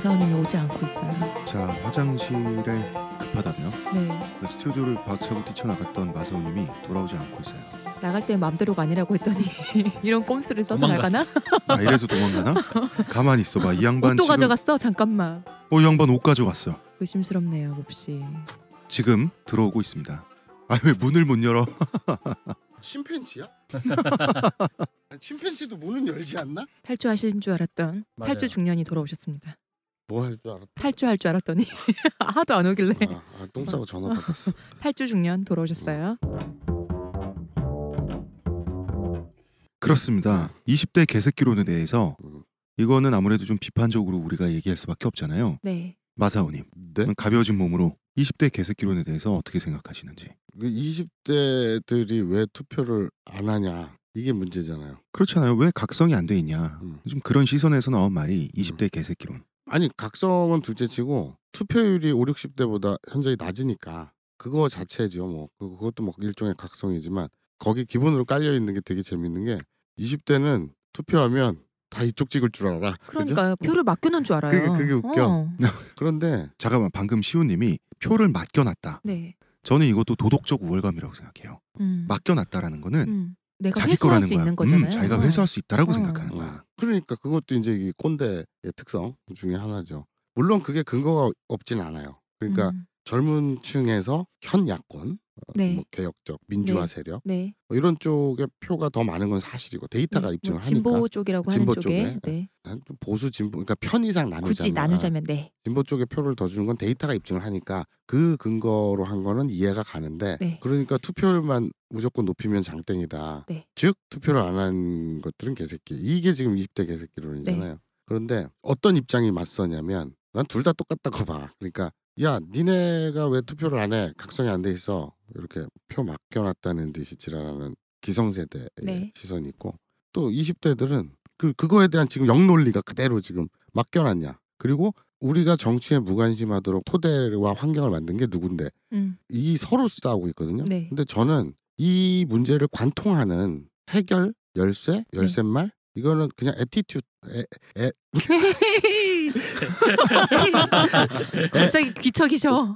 마사원님이 오지 않고 있어요. 자 화장실에 급하다며 네. 그 스튜디오를 박차고 뛰쳐나갔던 나사원님이 돌아오지 않고 있어요. 나갈 때 맘대로가 아니라고 했더니 이런 꼼수를 써서 나가나? 아 이래서 도망가나? 가만히 있어봐 이 양반 옷도 지금... 가져갔어 잠깐만. 어이 양반 옷 가져갔어. 의심스럽네요 몹시. 지금 들어오고 있습니다. 아왜 문을 못 열어? 침팬지야? 침팬지도 문은 열지 않나? 탈주하신 줄 알았던 맞아요. 탈주 중년이 돌아오셨습니다. 뭐할줄 알았 탈주할 줄 알았더니 하도 안 오길래 아, 아, 똥 싸고 전화 어. 받았어 탈주 중년 돌아오셨어요 그렇습니다 20대 개새끼론에 대해서 음. 이거는 아무래도 좀 비판적으로 우리가 얘기할 수밖에 없잖아요 네 마사오님 네? 가벼워진 몸으로 20대 개새끼론에 대해서 어떻게 생각하시는지 20대들이 그 왜 투표를 안 하냐 이게 문제잖아요 그렇잖아요 왜 각성이 안 돼 있냐 음. 좀 그런 시선에서 나온 말이 20대 음. 개새끼론 아니 각성은 둘째치고 투표율이 5, 60대보다 현저히 낮으니까 그거 자체죠 뭐 그, 그것도 뭐 일종의 각성이지만 거기 기본으로 깔려 있는 게 되게 재밌는 게 20대는 투표하면 다 이쪽 찍을 줄 알아. 그러니까요. 그죠? 표를 맡겨놓은 줄 알아요. 그게, 그게 웃겨. 어. 그런데 잠깐만 방금 시우님이 표를 맡겨놨다. 네. 저는 이것도 도덕적 우월감이라고 생각해요. 음. 맡겨놨다라는 거는 음. 내가 자기 거라는 수 거야. 있는 음, 거잖아요. 음, 자기가 어. 회수할 수 있다라고 어. 생각하는 거야. 어. 그러니까 그것도 이제 이 꼰대의 특성 중에 하나죠. 물론 그게 근거가 없진 않아요. 그러니까 음. 젊은 층에서 현 야권 네. 뭐 개혁적 민주화 네. 세력 네. 뭐 이런 쪽의 표가 더 많은 건 사실이고 데이터가 음, 뭐 입증을 뭐 진보 하니까 쪽이라고 진보 쪽이라고 하는 쪽에 네. 보수 진보 그러니까 편의상 나누자면 굳이 나누자면 네. 진보 쪽에 표를 더 주는 건 데이터가 입증을 하니까 그 근거로 한 거는 이해가 가는데 네. 그러니까 투표율만 무조건 높이면 장땡이다. 네. 즉 투표를 안 한 것들은 개새끼. 이게 지금 20대 개새끼론이잖아요. 그런데 어떤 입장이 맞서냐면 난 둘 다 똑같다고 봐. 그러니까 야 니네가 왜 투표를 안 해? 각성이 안 돼 있어. 이렇게 표 맡겨놨다는 듯이 지랄하는 기성세대의 네. 시선이 있고 또 20대들은 그 그거에 대한 지금 역논리가 그대로 지금 맡겨놨냐. 그리고 우리가 정치에 무관심하도록 토대와 환경을 만든 게 누군데 음. 이 서로 싸우고 있거든요. 네. 근데 저는 이 문제를 관통하는 해결 열쇠 네. 열쇠말 이거는 그냥 에티튜드 에, 에. 갑자기 기척이셔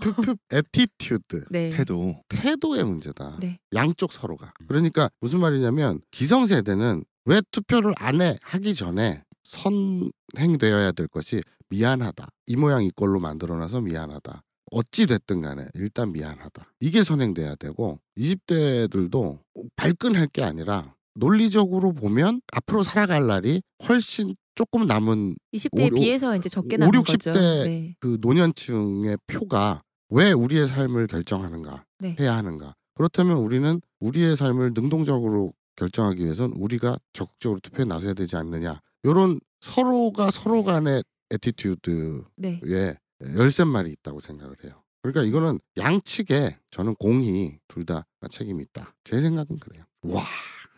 에티튜드 네. 태도 태도의 문제다. 네. 양쪽 서로가 그러니까 무슨 말이냐면 기성세대는 왜 투표를 안 해 하기 전에 선행되어야 될 것이 미안하다 이 모양 이꼴로 만들어놔서 미안하다 어찌 됐든 간에 일단 미안하다 이게 선행돼야 되고 20대들도 발끈할 게 아니라 논리적으로 보면 앞으로 살아갈 날이 훨씬 조금 남은 20대에 5, 비해서 이제 적게 남은 5, 60대 거죠. 네. 그 노년층의 표가 왜 우리의 삶을 결정하는가 네. 해야 하는가 그렇다면 우리는 우리의 삶을 능동적으로 결정하기 위해선 우리가 적극적으로 투표에 나서야 되지 않느냐 이런 서로가 서로 간의 네. 에티튜드에 열쇠말이 있다고 생각을 해요. 그러니까 이거는 양측에 저는 공이둘다 책임이 있다. 제 생각은 그래요. 와.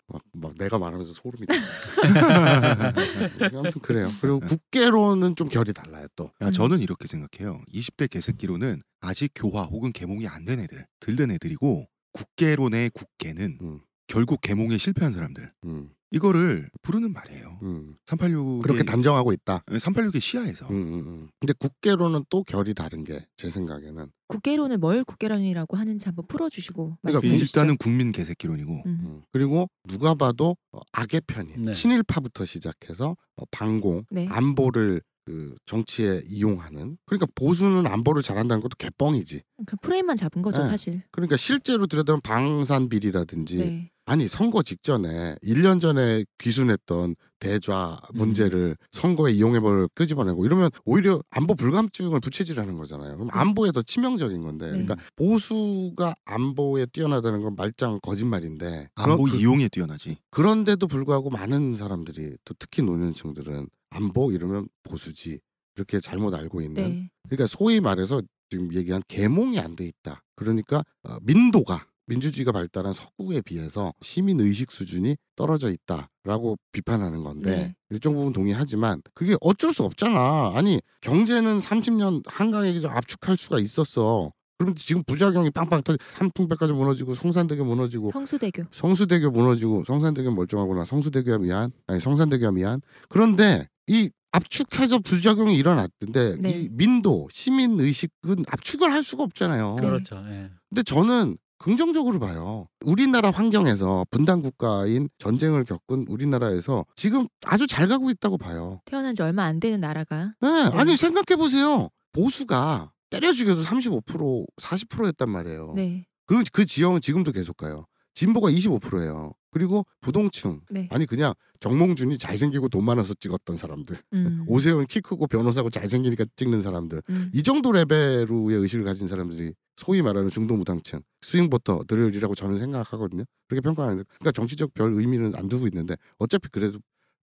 막, 막 내가 말하면서 소름이 돋아. 아무튼 그래요. 그리고 네. 국계로는 좀 결이 달라요 또. 야, 아, 저는 이렇게 생각해요. 20대 개새끼로는 아직 교화 혹은 계몽이 안 된 애들, 들된 애들이고 국계론의 국계는 음. 결국 계몽에 실패한 사람들. 음. 이거를 부르는 말이에요. 음. 386 그렇게 단정하고 있다. 386의 예, 시야에서. 음, 음, 음. 근데 국계론은또 결이 다른 게 제 생각에는 국계론을 뭘 국계론이라고 하는지 한번 풀어주시고 그러니까 말씀해 주시죠. 일단은 국민 개새끼론이고 음. 음. 그리고 누가 봐도 악의 편인 네. 친일파부터 시작해서 어, 방공 네. 안보를 그 정치에 이용하는 그러니까 보수는 안보를 잘한다는 것도 개뻥이지. 그 프레임만 잡은 거죠 네. 사실. 그러니까 실제로 들여다보면 방산 비리라든지 네. 아니 선거 직전에 1년 전에 귀순했던 대좌 음. 문제를 음. 선거에 이용해볼 끄집어내고 이러면 오히려 안보 불감증을 부채질하는 거잖아요. 그럼 네. 안보에 더 치명적인 건데 네. 그러니까 보수가 안보에 뛰어나다는 건 말짱 거짓말인데 안보 그, 이용에 뛰어나지. 그런데도 불구하고 많은 사람들이 또 특히 노년층들은 안보 이러면 보수지 이렇게 잘못 알고 있는 네. 그러니까 소위 말해서 지금 얘기한 계몽이 안 돼 있다 그러니까 어, 민도가 민주주의가 발달한 서구에 비해서 시민 의식 수준이 떨어져 있다라고 비판하는 건데 네. 일정 부분 동의하지만 그게 어쩔 수 없잖아. 아니 경제는 30년 한강에 게속 압축할 수가 있었어. 그럼 지금 부작용이 빵빵 터져 삼풍백까지 무너지고 성산대교 무너지고 성수대교 성수대교 무너지고 성산대교 멀쩡하구나 성수대교야 미안 아니 성산대교야 미안 그런데 이 압축해서 부작용이 일어났던데 네. 이 민도 시민 의식은 압축을 할 수가 없잖아요. 네. 그렇죠. 네. 근데 저는 긍정적으로 봐요. 우리나라 환경에서 분단 국가인 전쟁을 겪은 우리나라에서 지금 아주 잘 가고 있다고 봐요. 태어난 지 얼마 안 되는 나라가. 네, 네. 아니 생각해 보세요. 보수가 때려 죽여서35% 40%였단 말이에요. 네. 그리고 그 지형은 지금도 계속 가요. 진보가 25%예요. 그리고 부동층 네. 아니 그냥 정몽준이 잘생기고 돈 많아서 찍었던 사람들 음. 오세훈 키 크고 변호사고 잘생기니까 찍는 사람들 음. 이 정도 레벨의 의식을 가진 사람들이 소위 말하는 중도 무당층 스윙버터들이라고 저는 생각하거든요 그렇게 평가하는데 그러니까 정치적 별 의미는 안 두고 있는데 어차피 그래도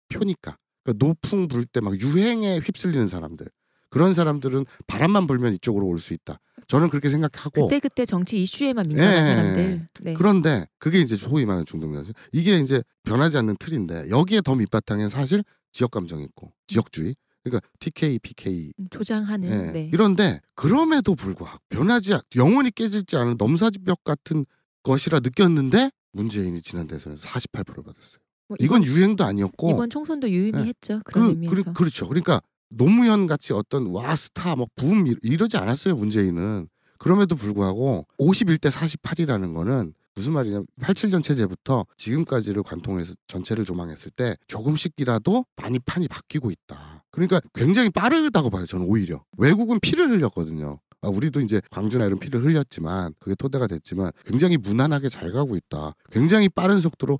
표니까 그러니까 노풍 불 때 막 유행에 휩쓸리는 사람들 그런 사람들은 바람만 불면 이쪽으로 올 수 있다. 저는 그렇게 생각하고 그때 그때 정치 이슈에만 민감한 네. 사람들. 네. 그런데 그게 이제 소위 말하는 중독자죠. 이게 이제 변하지 않는 틀인데 여기에 더 밑바탕에 사실 지역 감정 있고 지역주의. 그러니까 TK, PK 음, 조장하는 예. 네. 이런데 그럼에도 불구하고 변하지 영원히 깨질지 않은 넘사벽 같은 것이라 느꼈는데 문재인이 지난 대선에서 48%를 받았어요. 뭐 이건, 이건, 유행도 아니었고 이번 총선도 유의미했죠. 네. 그런 예. 그, 의미에서. 그, 렇죠 그러니까 노무현 같이 어떤 와 스타 막붐 이러지 않았어요 문재인은 그럼에도 불구하고 51대 48이라는 거는 무슨 말이냐면 87년 체제부터 지금까지를 관통해서 전체를 조망했을 때 조금씩이라도 많이 판이 바뀌고 있다. 그러니까 굉장히 빠르다고 봐요. 저는 오히려 외국은 피를 흘렸거든요. 아, 우리도 이제 광주나 이런 피를 흘렸지만 그게 토대가 됐지만 굉장히 무난하게 잘 가고 있다. 굉장히 빠른 속도로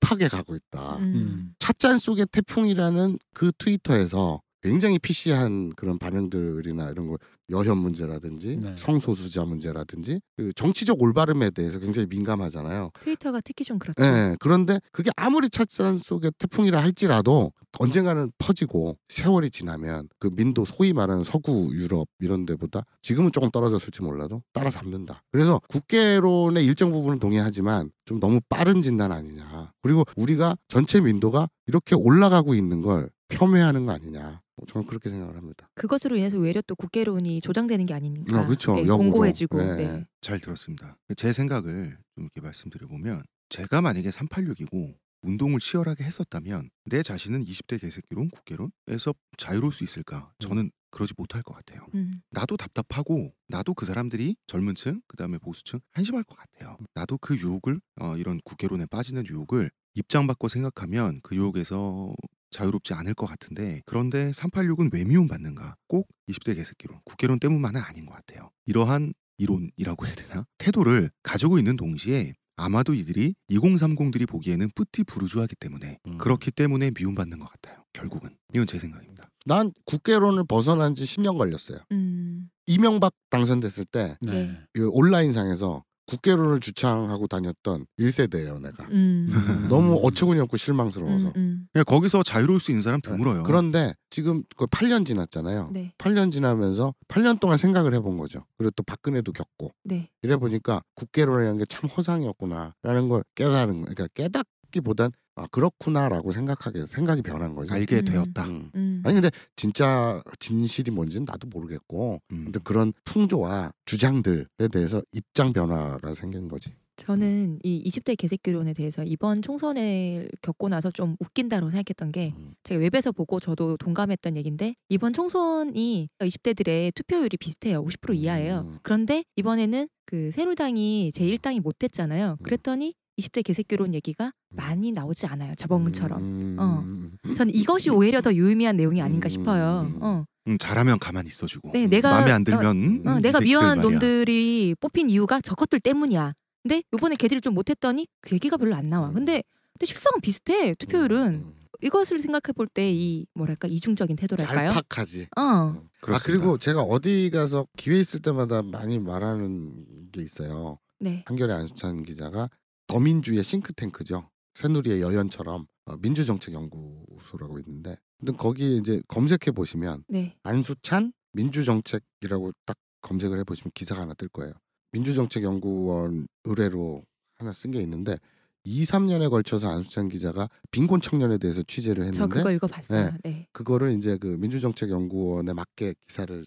힙하게 가고 있다. 음. 찻잔 속의 태풍이라는 그 트위터에서 굉장히 피시한 그런 반응들이나 이런 걸 여혐 문제라든지 네. 성소수자 문제라든지 그 정치적 올바름에 대해서 굉장히 민감하잖아요. 트위터가 특히 좀 그렇죠. 네, 그런데 그게 아무리 찻산 속의 태풍이라 할지라도 언젠가는 퍼지고 세월이 지나면 그 민도 소위 말하는 서구 유럽 이런 데보다 지금은 조금 떨어졌을지 몰라도 따라잡는다. 그래서 국계론의 일정 부분은 동의하지만 좀 너무 빠른 진단 아니냐. 그리고 우리가 전체 민도가 이렇게 올라가고 있는 걸 폄훼하는 거 아니냐. 뭐 저는 그렇게 생각을 합니다. 그것으로 인해서 외려 또 국계론이 조장되는 게 아닙니까? 아, 그렇죠. 네, 공고해지고. 네. 네. 잘 들었습니다. 제 생각을 좀 이렇게 말씀드려 보면 제가 만약에 386이고 운동을 치열하게 했었다면 내 자신은 20대 개새끼론 국계론에서 자유로울 수 있을까? 음. 저는 그러지 못할 것 같아요. 음. 나도 답답하고 나도 그 사람들이 젊은층 그다음에 보수층 한심할 것 같아요. 나도 그 유혹을 어, 이런 국계론에 빠지는 유혹을 입장 바꿔 생각하면 그 유혹에서 자유롭지 않을 것 같은데 그런데 386은 왜 미움받는가? 꼭 20대 개새끼론, 국회론 때문만은 아닌 것 같아요. 이러한 이론이라고 해야 되나? 태도를 가지고 있는 동시에 아마도 이들이 2030들이 보기에는 뿌티 부르주하기 때문에 음. 그렇기 때문에 미움받는 것 같아요. 결국은 이건 제 생각입니다. 난 국회론을 벗어난 지 10년 걸렸어요. 음. 이명박 당선됐을 때 네. 그 온라인상에서 국계론을 주창하고 다녔던 1세대예요 내가 음. 너무 음. 어처구니 없고 실망스러워서 음, 음. 거기서 자유로울 수 있는 사람 네. 드물어요 그런데 지금 8년 그 지났잖아요 네. 8년 지나면서 8년 동안 생각을 해본 거죠 그리고 또 박근혜도 겪고 네. 이래 보니까 국계론이라는 게 참 허상이었구나라는 걸 깨달은 그러니까 깨닫기보단 아 그렇구나라고 생각하게 생각이 변한 거지 알게 음. 되었다. 음. 음. 아니 근데 진짜 진실이 뭔지는 나도 모르겠고, 근데 음. 그런 풍조와 주장들에 대해서 입장 변화가 생긴 거지. 저는 이 20대 개새끼론에 대해서 이번 총선을 겪고 나서 좀 웃긴다고 생각했던 게 음. 제가 웹에서 보고 저도 동감했던 얘긴데 이번 총선이 20대들의 투표율이 비슷해요. 50% 이하예요. 음. 그런데 이번에는 그 새누당이 제1당이 못했잖아요. 그랬더니 20대 개새끼론 얘기가 음. 많이 나오지 않아요. 저번처럼. 음... 어. 음, 음. 전 이것이 오히려 더 유의미한 내용이 아닌가 싶어요. 어. 음, 잘하면 가만히 있어주고. 네, 내가 마음에 안 어, 들면 어, 어, 내가 미워한 놈들이 뽑힌 이유가 저것들 때문이야. 근데 요번에 걔들이 좀 못했더니 그 얘기가 별로 안 나와. 근데 근데 식성은 비슷해 투표율은. 이것을 생각해 볼 때 이 뭐랄까 이중적인 태도랄까요? 얄팍하지. 어. 아, 그렇습니다. 아 그리고 제가 어디 가서 기회 있을 때마다 많이 말하는 게 있어요. 네. 한결의 안수찬 기자가 더민주의 싱크탱크죠. 새누리의 여연처럼 어, 민주정책연구소라고 있는데 근데 거기에 이제 검색해 보시면 네. 안수찬 민주정책이라고 딱 검색을 해 보시면 기사가 하나 뜰 거예요. 민주정책연구원 의뢰로 하나 쓴 게 있는데 2, 3년에 걸쳐서 안수찬 기자가 빈곤 청년에 대해서 취재를 했는데 저 그거 읽어봤어요. 네, 네. 그거를 이제 그 민주정책연구원에 맞게 기사를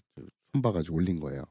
손봐가지고 올린 거예요.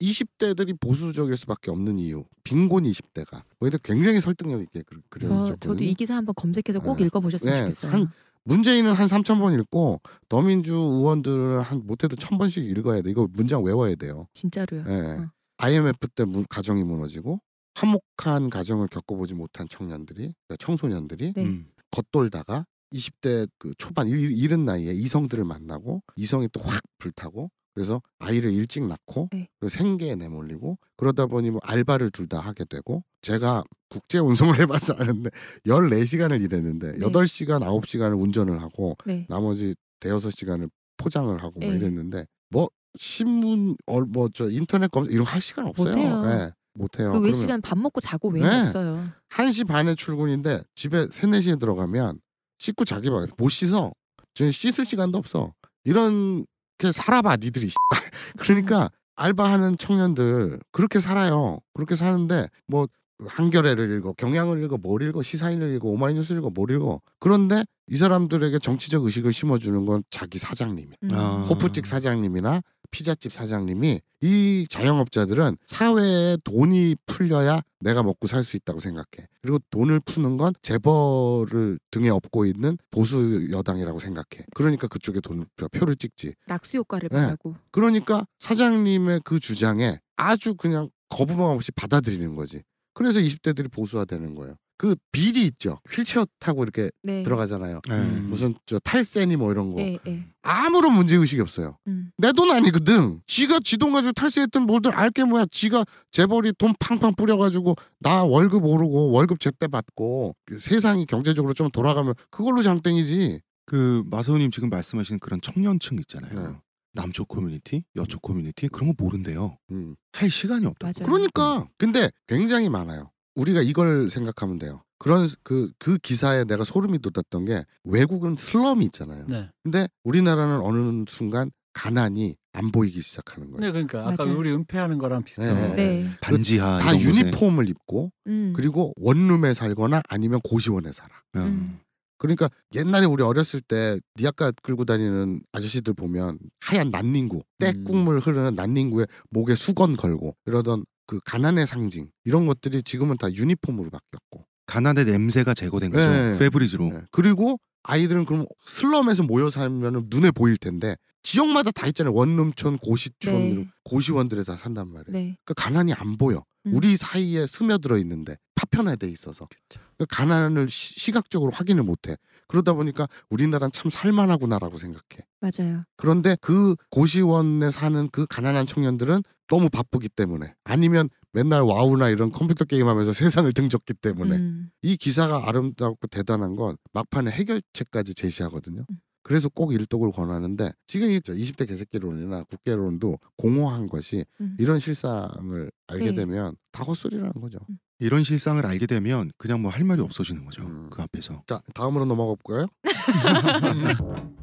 20대들이 보수적일 수밖에 없는 이유. 빈곤 20대가. 그래서 굉장히 설득력 있게 그려졌 어, 아, 저도 이 기사 한번 검색해서 꼭 네. 읽어보셨으면 네. 좋겠어요. 한 문재인은 한 3천 번 읽고 더민주 의원들은 한 못해도 천 번씩 읽어야 돼. 이거 문장 외워야 돼요. 진짜로요. 네. 어. IMF 때 문, 가정이 무너지고 화목한 가정을 겪어보지 못한 청년들이 그러니까 청소년들이 네. 음, 겉돌다가 20대 그 초반 이른 나이에 이성들을 만나고 이성이 또 확 불타고 그래서 아이를 일찍 낳고 네. 그 생계에 내몰리고 그러다 보니 뭐 알바를 둘 다 하게 되고 제가 국제 운송을 해봤어하는데 14시간을 일했는데 네. 8시간 9시간을 운전을 하고 네. 나머지 대여섯 시간을 포장을 하고 뭐 네. 이랬는데 뭐 신문 어, 뭐저 인터넷 검색 이런 할 시간 없어요. 못해요. 네. 못해요. 그외 시간 밥 먹고 자고 외에 어요 1시 반에 출근인데 집에 3, 4시에 들어가면 씻고 자기 방못 씻어. 지금 씻을 시간도 없어. 이런 그렇게 살아봐 니들이 그러니까 음. 알바하는 청년들 그렇게 살아요 그렇게 사는데 뭐 한겨레를 읽어 경향을 읽어 뭘 읽어 시사인을 읽어 오마이뉴스 를 읽어 뭘 읽어 그런데 이 사람들에게 정치적 의식을 심어주는 건 자기 사장님이야 음. 호프집 아. 사장님이나 피자집 사장님이 이 자영업자들은 사회에 돈이 풀려야 내가 먹고 살 수 있다고 생각해. 그리고 돈을 푸는 건 재벌을 등에 업고 있는 보수 여당이라고 생각해. 그러니까 그쪽에 돈 표를 찍지. 낙수 효과를 네. 예. 바라 그러니까 사장님의 그 주장에 아주 그냥 거부감 없이 받아들이는 거지. 그래서 20대들이 보수화되는 거예요. 그 비리 있죠. 휠체어 타고 이렇게 네. 들어가잖아요. 네. 음. 무슨 저 탈세니 뭐 이런 거 네, 네. 아무런 문제 의식이 없어요. 음. 내돈 아니거든. 지가 지돈 가지고 탈세했던 뭘들 알게 뭐야. 지가 재벌이 돈 팡팡 뿌려가지고 나 월급 오르고 월급 제때 받고 그 세상이 경제적으로 좀 돌아가면 그걸로 장땡이지. 그 마서우님 지금 말씀하신 그런 청년층 있잖아요. 네. 남초 커뮤니티, 여초 커뮤니티 그런 거 모른대요. 음. 할 시간이 없다. 맞 그러니까 음. 근데 굉장히 많아요. 우리가 이걸 생각하면 돼요. 그런 그, 그 기사에 내가 소름이 돋았던 게 외국은 슬럼이 있잖아요. 네. 근데 우리나라는 어느 순간 가난이 안 보이기 시작하는 거예요. 네, 그러니까 아까 맞아요. 우리 은폐하는 거랑 비슷해요. 네. 네. 그 반지하 다 유니폼을 입고 음. 그리고 원룸에 살거나 아니면 고시원에 살아. 음. 음. 그러니까 옛날에 우리 어렸을 때 니아까 끌고 다니는 아저씨들 보면 하얀 난닝구 떼국물 음. 흐르는 난닝구에 목에 수건 걸고 이러던 그 가난의 상징 이런 것들이 지금은 다 유니폼으로 바뀌었고 가난의 냄새가 제거된 거죠. 네. 페브리즈로. 네. 그리고 아이들은 그럼 슬럼에서 모여 살면 눈에 보일 텐데 지역마다 다 있잖아요. 원룸촌, 고시촌, 네. 고시원들에 다 산단 말이에요. 네. 그러니까 가난이 안 보여. 음. 우리 사이에 스며들어 있는데 파편화돼 있어서 그러니까 가난을 시, 각적으로 확인을 못해. 그러다 보니까 우리나라는 참 살만하구나라고 생각해. 맞아요. 그런데 그 고시원에 사는 그 가난한 청년들은 너무 바쁘기 때문에 아니면 맨날 와우나 이런 컴퓨터 게임하면서 세상을 등졌기 때문에 음. 이 기사가 아름답고 대단한 건 막판에 해결책까지 제시하거든요. 음. 그래서 꼭 일독을 권하는데 지금 있죠. 20대 개새끼론이나 국개론도 공허한 것이 음. 이런 실상을 알게 네. 되면 다 헛소리라는 거죠. 음. 이런 실상을 알게 되면 그냥 뭐 할 말이 없어지는 거죠. 음. 그 앞에서. 자 다음으로 넘어가 볼까요?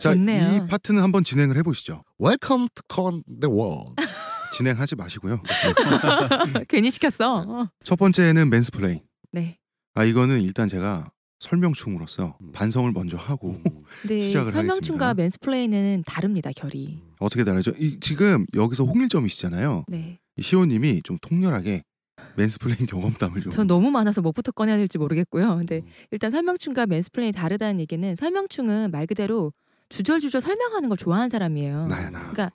자, 좋네요. 이 파트는 한번 진행을 해보시죠. Welcome to Con the World. 진행하지 마시고요. 괜히 시켰어. 첫 번째는 맨스플레인. 네. 아 이거는 일단 제가 설명충으로서 음. 반성을 먼저 하고 음. 네, 시작을 설명충과 하겠습니다. 맨스플레이는 다릅니다 결이. 어떻게 다르죠? 이, 지금 여기서 홍일점이시잖아요. 네. 시호님이 좀 통렬하게 맨스플레인 경험담을 좀. 전 너무 많아서 뭐부터 꺼내야 될지 모르겠고요. 근데 음. 일단 설명충과 맨스플레인이 다르다는 얘기는 설명충은 말 그대로 주절주절 설명하는 걸 좋아하는 사람이에요. 나야 나. 그러니까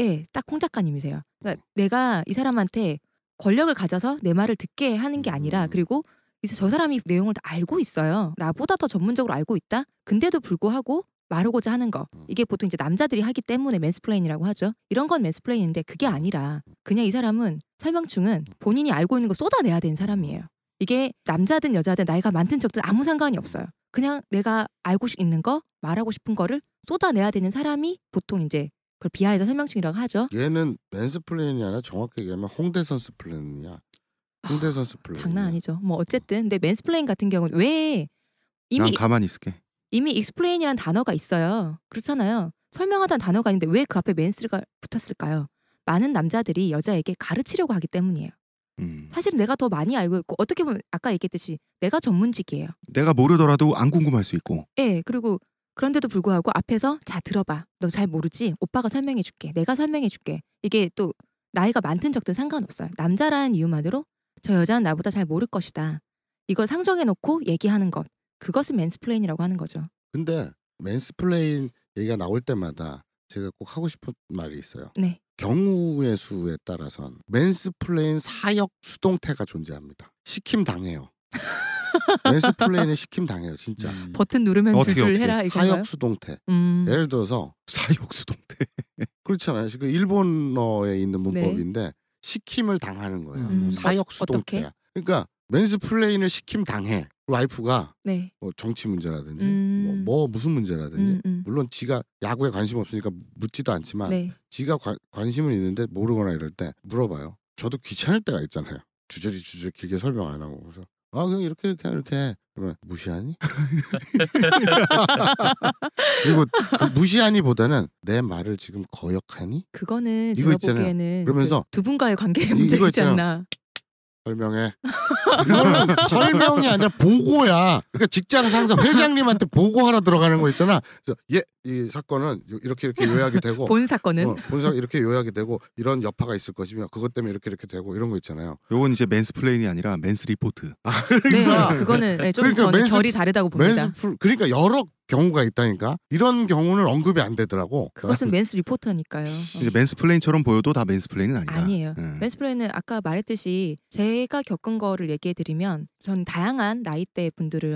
예, 딱홍 작가님이세요. 그러니까 내가 이 사람한테 권력을 가져서 내 말을 듣게 하는 게 아니라 음. 그리고 이제 저 사람이 내용을 알고 있어요. 나보다 더 전문적으로 알고 있다. 근데도 불구하고 말하고자 하는 거 음. 이게 보통 이제 남자들이 하기 때문에 맨스플레인이라고 하죠 이런 건 맨스플레인인데 그게 아니라 그냥 이 사람은 설명충은 본인이 알고 있는 거 쏟아내야 되는 사람이에요 이게 남자든 여자든 나이가 많든 적든 아무 상관이 없어요 그냥 내가 알고 있는 거 말하고 싶은 거를 쏟아내야 되는 사람이 보통 이제 그걸 비하해서 설명충이라고 하죠 얘는 맨스플레인이 아니라 정확하게 얘기하면 홍대선스플레인이야 홍대 선수 플레이. 장난 아니죠. 뭐 어쨌든 근데 맨스플레인 같은 경우는 왜 이미 가만히 있을게. 이미 익스플레인이라는 단어가 있어요. 그렇잖아요. 설명하다는 단어가 있는데 왜 그 앞에 맨스가 붙었을까요? 많은 남자들이 여자에게 가르치려고 하기 때문이에요. 음. 사실 내가 더 많이 알고 있고 어떻게 보면 아까 얘기했듯이 내가 전문직이에요. 내가 모르더라도 안 궁금할 수 있고. 예, 네, 그리고 그런데도 불구하고 앞에서 자 들어봐. 너 잘 모르지? 오빠가 설명해 줄게. 내가 설명해 줄게. 이게 또 나이가 많든 적든 상관없어요. 남자라는 이유만으로 저 여자는 나보다 잘 모를 것이다. 이걸 상정해 놓고 얘기하는 것. 그것은 맨스플레인이라고 하는 거죠. 근데 맨스플레인 얘기가 나올 때마다 제가 꼭 하고 싶은 말이 있어요. 네. 경우의 수에 따라선 맨스플레인 사역 수동태가 존재합니다. 시킴 당해요. 맨스플레인에 시킴 당해요, 진짜. 음. 버튼 누르면 어떻게, 줄줄 어떻게. 해라 이건 사역 수동태. 음. 예를 들어서 사역 수동태. 그렇잖아요. 그 일본어에 있는 네. 문법인데 네. 시킴을 당하는 거예요. 음. 뭐 사역 어, 수동태야. 그러니까 맨스플레인을 시킴 당해. 와이프가 네. 뭐 정치 문제라든지 뭐, 음. 뭐, 뭐, 무슨 문제라든지 음음. 음. 물론 지가 야구에 관심 없으니까 묻지도 않지만 네. 지가 관, 관심은 있는데 모르거나 이럴 때 물어봐요. 저도 귀찮을 때가 있잖아요. 주저리 주저리 길게 설명 안 하고 그래서 아 그냥 이렇게 이렇게 이렇게 그러면 무시하니? 그리고 그 무시하니보다는 내 말을 지금 거역하니? 그거는 이거 제가 있잖아요. 보기에는 그러면서 그두 분과의 관계의 문제지 않나. 설명해. 설명이 아니라 보고야. 그러니까 직장 상 회장님한테 보고하러 들어가는 거 있잖아. 예, 이 사건은 이렇게 이렇게 요약이 되고 본 사건은 어, 본사 이렇게 요약이 되고 이런 여파가 있을 것이며 그것 때문에 이렇게 이렇게 되고 이런 거 있잖아요. 요건 이제 맨스플레인이 아니라 맨스 리포트. 아, 그러니까 네, 그거는 네, 좀 그러니까 맨스, 결이 다르다고 봅니다. 맨스 그러니까 여러 경우가 있다니까 이런 경우는 언급이 안 되더라고. 그것은 아, 그 맨스 리포터니까요. 이제 어. 맨스 플레인처럼 보여도 다 맨스 플레인은 아니다. 아니에요. 네. 맨스 플레인은 아까 말했듯이 제가 겪은 거를 얘기해 드리면 전 다양한 나이대 분들을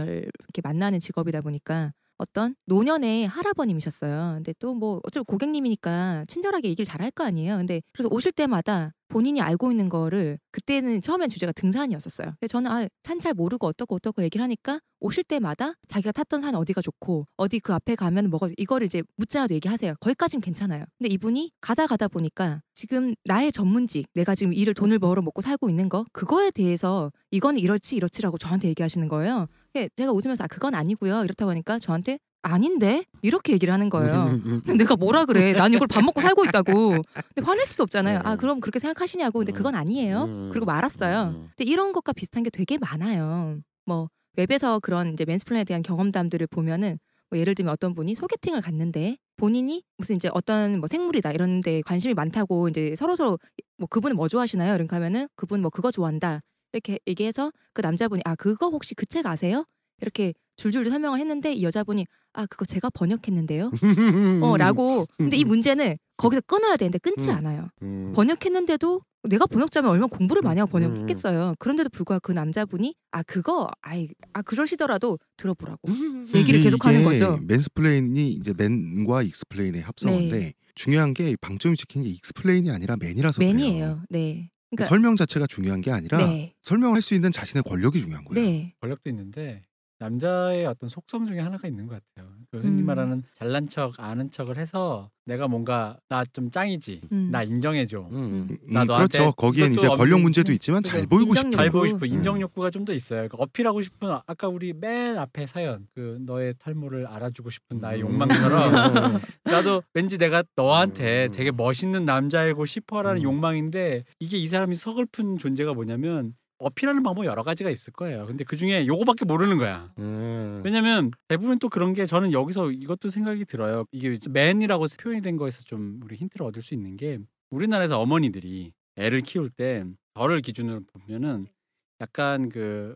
이렇게 만나는 직업이다 보니까 어떤 노년의 할아버님이셨어요. 근데 또 뭐 어차피 고객님이니까 친절하게 얘기를 잘 할 거 아니에요. 근데 그래서 오실 때마다 본인이 알고 있는 거를 그때는 처음엔 주제가 등산이었었어요. 근데 저는 아, 산 잘 모르고 어떻고 어떻고 얘기를 하니까 오실 때마다 자기가 탔던 산 어디가 좋고 어디 그 앞에 가면 뭐가 이거를 이제 묻자도 얘기하세요. 거기까진 괜찮아요. 근데 이분이 가다 가다 보니까 지금 나의 전문직 내가 지금 일을 돈을 벌어 먹고 살고 있는 거 그거에 대해서 이건 이렇지 이렇지라고 저한테 얘기하시는 거예요. 제가 웃으면서 아 그건 아니고요. 이렇다 보니까 저한테 아닌데 이렇게 얘기를 하는 거예요. 음, 음, 음, 내가 뭐라 그래? 나는 이걸 밥 먹고 살고 있다고. 근데 화낼 수도 없잖아요. 네. 아 그럼 그렇게 생각하시냐고. 근데 그건 아니에요. 그리고 말았어요. 근데 이런 것과 비슷한 게 되게 많아요. 뭐 웹에서 그런 이제 맨스플레에 대한 경험담들을 보면은 뭐 예를 들면 어떤 분이 소개팅을 갔는데 본인이 무슨 이제 어떤 뭐 생물이다 이런데 관심이 많다고 이제 서로 서로 뭐 그분은 뭐 좋아하시나요? 이런가 면은 그분 뭐 그거 좋아한다. 이렇게 얘기해서 그 남자분이 아 그거 혹시 그 책 아세요? 이렇게 줄줄이 설명을 했는데 이 여자분이 아 그거 제가 번역했는데요. 어라고. 근데 이 음. 문제는 거기서 끊어야 되는데 끊지 음. 않아요. 음. 번역했는데도 내가 번역자면 얼마나 공부를 많이 하고 번역했겠어요. 그런데도 불구하고 그 남자분이 아 그거 아이 아 그러시더라도 들어보라고 얘기를 계속하는 거죠. 맨스플레인이 이제 맨과 익스플레인의 합성인데 네. 중요한 게 방점이 찍힌 게 익스플레인이 아니라 맨이라서 맨이에요. 그래요. 네. 그러니까 설명 자체가 중요한 게 아니라 네. 설명할 수 있는 자신의 권력이 중요한 거예요. 네. 권력도 있는데 남자의 어떤 속성 중에 하나가 있는 것 같아요. 그 흔히 음. 말하는 잘난 척 아는 척을 해서 내가 뭔가 나 좀 짱이지 음. 나 인정해줘 음. 음. 음. 나도 그렇죠 거기엔 이제 권력 문제도 음. 있지만 잘 보이고 싶은 잘 보이고 싶은 인정 욕구가 좀 더 있어요 그러니까 어필하고 싶은 아까 우리 맨 앞에 사연 그 너의 탈모를 알아주고 싶은 나의 욕망처럼 나도 왠지 내가 너한테 되게 멋있는 남자이고 싶어라는 욕망인데 이게 이 사람이 서글픈 존재가 뭐냐면 어필하는 방법 여러 가지가 있을 거예요. 근데 그 중에 요거밖에 모르는 거야. 음. 왜냐면 대부분 또 그런 게 저는 여기서 이것도 생각이 들어요. 이게 맨이라고 표현이 된 거에서 좀 우리 힌트를 얻을 수 있는 게 우리나라에서 어머니들이 애를 키울 때 저를 기준으로 보면은 약간 그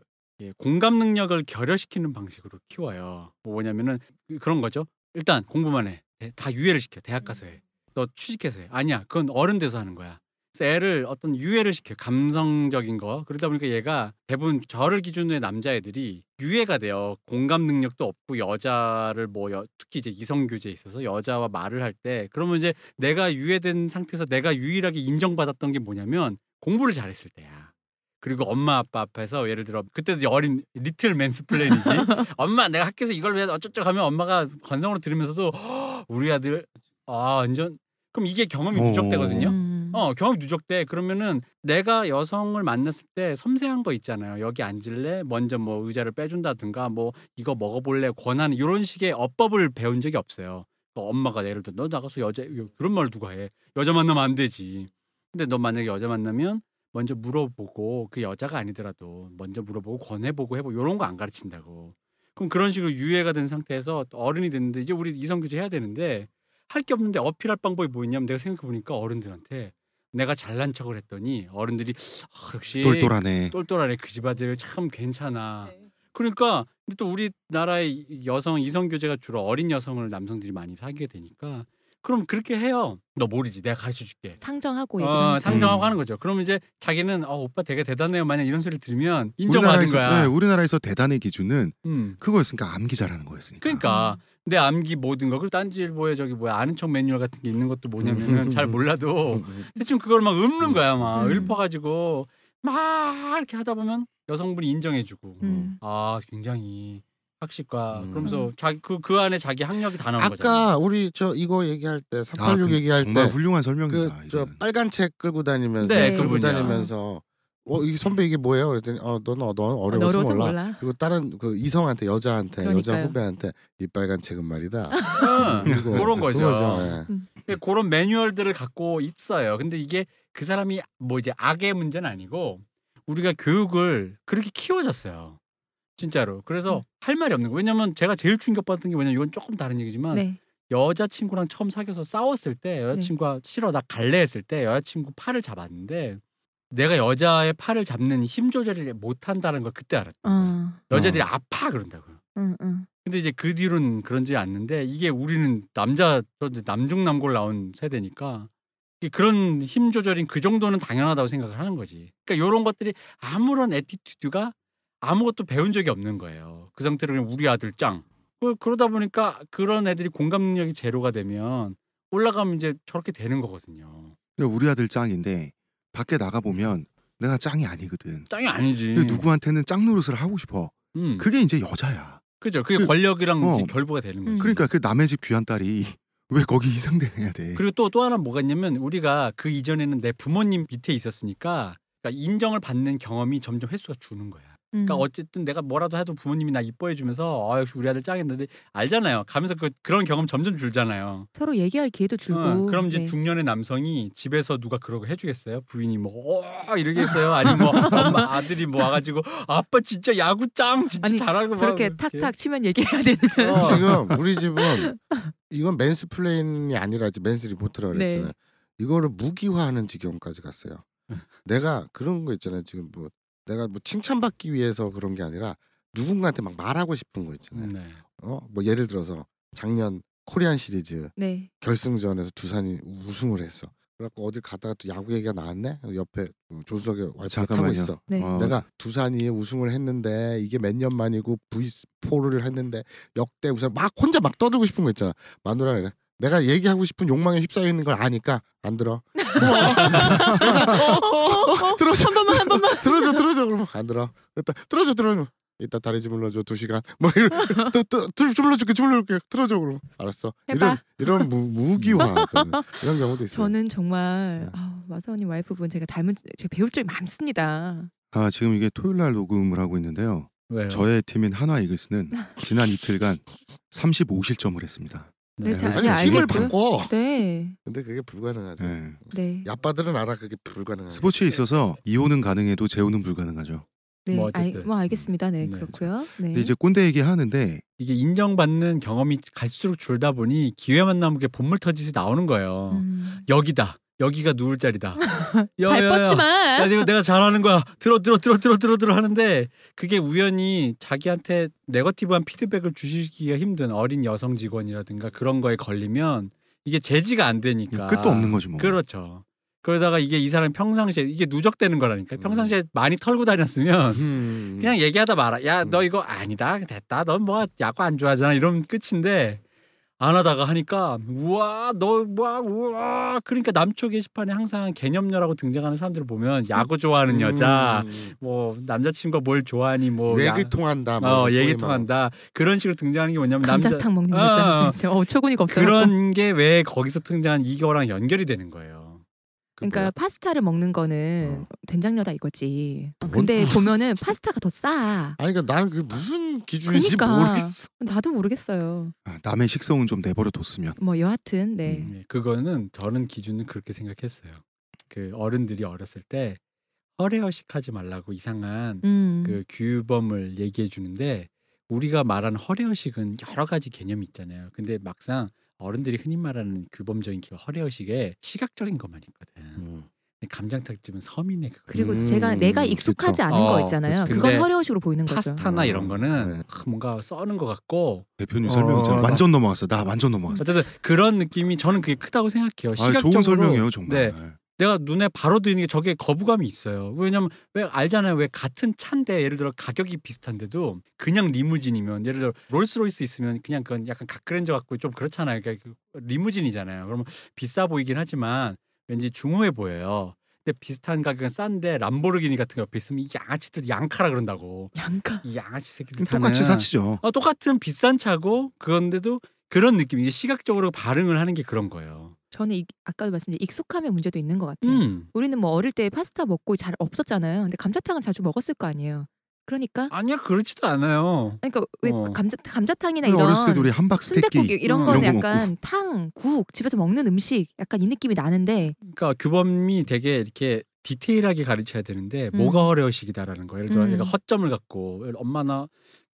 공감 능력을 결여시키는 방식으로 키워요. 뭐 뭐냐면은 그런 거죠. 일단 공부만 해. 다 유예를 시켜. 대학 가서 해. 너 취직해서 해. 아니야. 그건 어른 돼서 하는 거야. 애를 어떤 유해를 시켜 감성적인 거. 그러다 보니까 얘가 대부분 저를 기준으로 남자애들이 유해가 돼요. 공감 능력도 없고 여자를 뭐 여, 특히 이제 이성 교제에 있어서 여자와 말을 할 때 그러면 이제 내가 유해된 상태에서 내가 유일하게 인정받았던 게 뭐냐면 공부를 잘했을 때야. 그리고 엄마 아빠 앞에서 예를 들어 그때도 어린 리틀 맨스플레인이지 엄마 내가 학교에서 이걸 왜 어쩌저쩌 하면 엄마가 건성으로 들으면서도 우리 아들 아 완전 그럼 이게 경험이 누적되거든요. 어 음. 경험 누적때 그러면은 내가 여성을 만났을 때 섬세한 거 있잖아요 여기 앉을래 먼저 뭐 의자를 빼준다든가 뭐 이거 먹어볼래 권한는 이런 식의 어법을 배운 적이 없어요 또 뭐 엄마가 예를 들어 너 나가서 여자 그런 말 누가 해 여자 만나면 안 되지 근데 너 만약에 여자 만나면 먼저 물어보고 그 여자가 아니더라도 먼저 물어보고 권해보고 해보고 이런 거 안 가르친다고 그럼 그런 식으로 유예가된 상태에서 어른이 됐는데 이제 우리 이성교제 해야 되는데 할게 없는데 어필할 방법이 뭐였냐면 내가 생각해 보니까 어른들한테 내가 잘난 척을 했더니 어른들이 어, 역시 똘똘하네. 똘똘하네. 그집 아들 참 괜찮아. 네. 그러니까 근데 또 우리나라의 여성 이성 교제가 주로 어린 여성을 남성들이 많이 사귀게 되니까 그럼 그렇게 해요. 너 모르지. 내가 가르쳐 줄게. 상정하고 어, 상정하고 음. 하는 거죠. 음. 그러면 이제 자기는 어, 오빠 되게 대단해요. 만약 이런 소리를 들으면 인정받은 거야. 네, 우리나라에서 대단의 기준은 음. 그거였으니까 암기 잘하는 거였으니까. 그러니까 음. 근데 암기 모든 거 그리고 딴지일보에 저기 뭐야 아는 척 매뉴얼 같은 게 있는 것도 뭐냐면은 잘 몰라도 대충 그걸 막 읊는 거야 막 음. 읊어가지고 막 이렇게 하다 보면 여성분이 인정해주고 음. 아 굉장히 학식과 음. 그러면서 자기 그, 그 안에 자기 학력이 다 나온 아까 거잖아요. 까 우리 저 이거 얘기할 때386 아, 그, 얘기할 정말 때 정말 훌륭한 설명이다. 그, 저 빨간 책 끌고 다니면서 네, 끌고 그 다니면서 어, 이 선배 이게 뭐예요? 그랬더니 어, 너는 어, 너는 어려워서 몰라. 몰라. 그리고 다른 그 이성한테 여자한테 그러니까요. 여자 후배한테 이 빨간 책은 말이다. 그고런 거죠. 그거죠. 네. 음. 그런 매뉴얼들을 갖고 있어요. 근데 이게 그 사람이 뭐 이제 악의 문제는 아니고 우리가 교육을 그렇게 키워졌어요. 진짜로. 그래서 음. 할 말이 없는 거 왜냐면 제가 제일 충격받았던 게 뭐냐면 이건 조금 다른 얘기지만 네. 여자친구랑 처음 사귀어서 싸웠을 때 여자친구가 네. 싫어 나 갈래 했을 때 여자친구 팔을 잡았는데 내가 여자의 팔을 잡는 힘 조절을 못 한다는 걸 그때 알았던 어. 여자들이 어. 아파 그런다고요. 응, 응. 근데 이제 그 뒤로는 그런지 않는데 이게 우리는 남자 남중남골 나온 세대니까 그런 힘 조절인 그 정도는 당연하다고 생각을 하는 거지. 그러니까 이런 것들이 아무런 에티튜드가 아무것도 배운 적이 없는 거예요. 그 상태로 그냥 우리 아들 짱. 그, 그러다 보니까 그런 애들이 공감 능력이 제로가 되면 올라가면 이제 저렇게 되는 거거든요. 우리 아들 짱인데 밖에 나가 보면 내가 짱이 아니거든. 짱이 아니지. 누구한테는 짱 노릇을 하고 싶어. 음. 그게 이제 여자야. 그죠. 그게 그, 권력이랑 어. 결부가 되는 거지. 그러니까 그 남의 집 귀한 딸이 왜 거기 이상대해야 돼? 그리고 또 또 하나 뭐가 있냐면 우리가 그 이전에는 내 부모님 밑에 있었으니까 그러니까 인정을 받는 경험이 점점 횟수가 주는 거야. 그러니까 음. 어쨌든 내가 뭐라도 해도 부모님이 나 이뻐해 주면서 아 역시 우리 아들 짱이는데 알잖아요. 가면서 그, 그런 경험 점점 줄잖아요. 서로 얘기할 기회도 어, 줄고. 어, 그럼 이제 네. 중년의 남성이 집에서 누가 그러고 해주겠어요? 부인이 뭐 어, 이러겠어요? 아니 뭐 엄마 아들이 뭐 와가지고 아빠 진짜 야구 짱 진짜 아니, 잘하고 저렇게 탁탁 치면 얘기해야 되는. 어. 지금 우리 집은 이건 맨스 플레인이 아니라 이제 맨스 리포트라 네. 그랬잖아요. 네. 이거를 무기화하는 지경까지 갔어요. 내가 그런 거 있잖아요. 지금 뭐 내가 뭐 칭찬받기 위해서 그런 게 아니라 누군가한테 막 말하고 싶은 거 있잖아요. 네. 어뭐 예를 들어서 작년 코리안 시리즈 네. 결승전에서 두산이 우승을 했어. 그래갖고 어딜 가다가 또 야구 얘기가 나왔네. 옆에 뭐 조수석에 와이프 타고 있어. 네. 어. 내가 두산이 우승을 했는데 이게 몇 년 만이고 V4를 했는데 역대 우승 막 혼자 막 떠들고 싶은 거 있잖아. 마누라 그 내가 얘기하고 싶은 욕망에 휩싸여 있는 걸 아니까 안 들어. 뭐. 들어줘. 한 번만 한 번만. 들어줘 들어줘 그러면 안 들어. 그랬다 들어줘 들어줘. 이따 다리 주물러줘 두 시간 뭐 이런 또또 주물러줄게 주물러줄게 들어줘 그럼 알았어 해봐. 이런 이런 무, 무기화 이런 경우도 있어요 저는 정말 네. 아, 마사오님 와이프분 제가 닮은 제가 배울 점이 많습니다 아 지금 이게 토요일 날 녹음을 하고 있는데요 왜요? 저의 팀인 한화 이글스는 지난 이틀간 35실점을 했습니다 네, 자, 네, 아니, 네, 을 받고. 네. 근데 그게 불가능하죠. 네. 네. 야빠들은 알아 그게 불가능한. 스포츠에 있어서 이혼은 가능해도 재혼은 불가능하죠. 네, 뭐, 아뭐 알겠습니다. 네, 네. 그렇고요. 네. 근데 이제 꼰대 얘기 하는데 이게 인정받는 경험이 갈수록 줄다 보니 기회만 남게 본물 터지듯이 나오는 거예요. 음. 여기다 여기가 누울 자리다. 야, 뻗지 마. 내가, 내가 잘하는 거야. 들어 들어 들어 들어 들어 들어 하는데 그게 우연히 자기한테 네거티브한 피드백을 주시기가 힘든 어린 여성 직원이라든가 그런 거에 걸리면 이게 제지가 안 되니까 네, 끝도 없는 거지 뭐. 그렇죠. 그러다가 이게 이 사람 평상시에 이게 누적되는 거라니까 음. 평상시에 많이 털고 다녔으면 음. 그냥 얘기하다 말아 야너 음. 이거 아니다 됐다 넌 뭐 야구 안 좋아하잖아 이러면 끝인데 안 하다가 하니까 우와 너와 우와 그러니까 남초 게시판에 항상 개념녀라고 등장하는 사람들을 보면 야구 좋아하는 여자 음. 뭐 남자친구가 뭘 좋아하니 뭐 얘기 통한다 뭐 어, 얘기 통한다 그런 식으로 등장하는 게 뭐냐면 감자탕 남자, 먹는 어, 어. 여자 어, 초근이 없어 그런 게 왜 거기서 등장한 이거랑 연결이 되는 거예요. 그러니까 뭐야? 그러니까 파스타를 먹는 거는 어. 된장녀다 이거지. 어, 근데 보면은 파스타가 더 싸. 아니 그니까 나는 그 무슨 기준인지 그러니까, 모르겠어. 나도 모르겠어요. 아, 남의 식성은 좀 내버려 뒀으면. 뭐 여하튼 네. 음, 네, 그거는 저는 기준은 그렇게 생각했어요. 그 어른들이 어렸을 때 허례허식하지 말라고 이상한 음. 그 규범을 얘기해 주는데 우리가 말하는 허례허식은 여러 가지 개념이 있잖아요. 근데 막상 어른들이 흔히 말하는 규범적인 기와 허례허식에 시각적인 것만 있거든. 음. 감장탕집은 서민의 그거. 그리고 제가 내가 음, 익숙하지 그쵸. 않은 어, 거 있잖아요. 그건 허례허식으로 보이는 파스타나 거죠. 파스타나 이런 음. 거는 네. 뭔가 써는 것 같고 대표님 설명 어, 완전 넘어갔어. 나 완전 넘어갔어. 어쨌든 그런 느낌이 저는 그게 크다고 생각해요. 시각적으로 아, 좋은 설명이에요 정말. 네, 내가 눈에 바로 드는 게 저게 거부감이 있어요. 왜냐면 왜 알잖아요. 왜 같은 차인데 예를 들어 가격이 비슷한데도 그냥 리무진이면 예를 들어 롤스로이스 있으면 그냥 그건 약간 가그렌저 같고 좀 그렇잖아요. 그러니까 그 리무진이잖아요. 그러면 비싸 보이긴 하지만 왠지 중후해 보여요. 근데 비슷한 가격은 싼데 람보르기니 같은 거 옆에 있으면 이 양아치들 양카라 그런다고. 양카. 이 양아치 새끼들 똑같이 사치죠. 아, 똑같은 비싼 차고 그런데도 그런 느낌 이게 시각적으로 발응을 하는 게 그런 거예요. 저는 이, 아까도 말씀드린 익숙함의 문제도 있는 것 같아요. 음. 우리는 뭐 어릴 때 파스타 먹고 잘 없었잖아요. 근데 감자탕을 자주 먹었을 거 아니에요. 그러니까 아니야 그렇지도 않아요. 그러니까 왜 어. 감자 감자탕이나 이런 어렸을 때 우리 함박 스테이크 이런 음. 거는 이 약간 탕, 국 집에서 먹는 음식 약간 이 느낌이 나는데. 그러니까 규범이 되게 이렇게 디테일하게 가르쳐야 되는데 음. 뭐가 어려허식이다라는 거예요. 예를 들어 음. 얘가 허점을 갖고 엄마나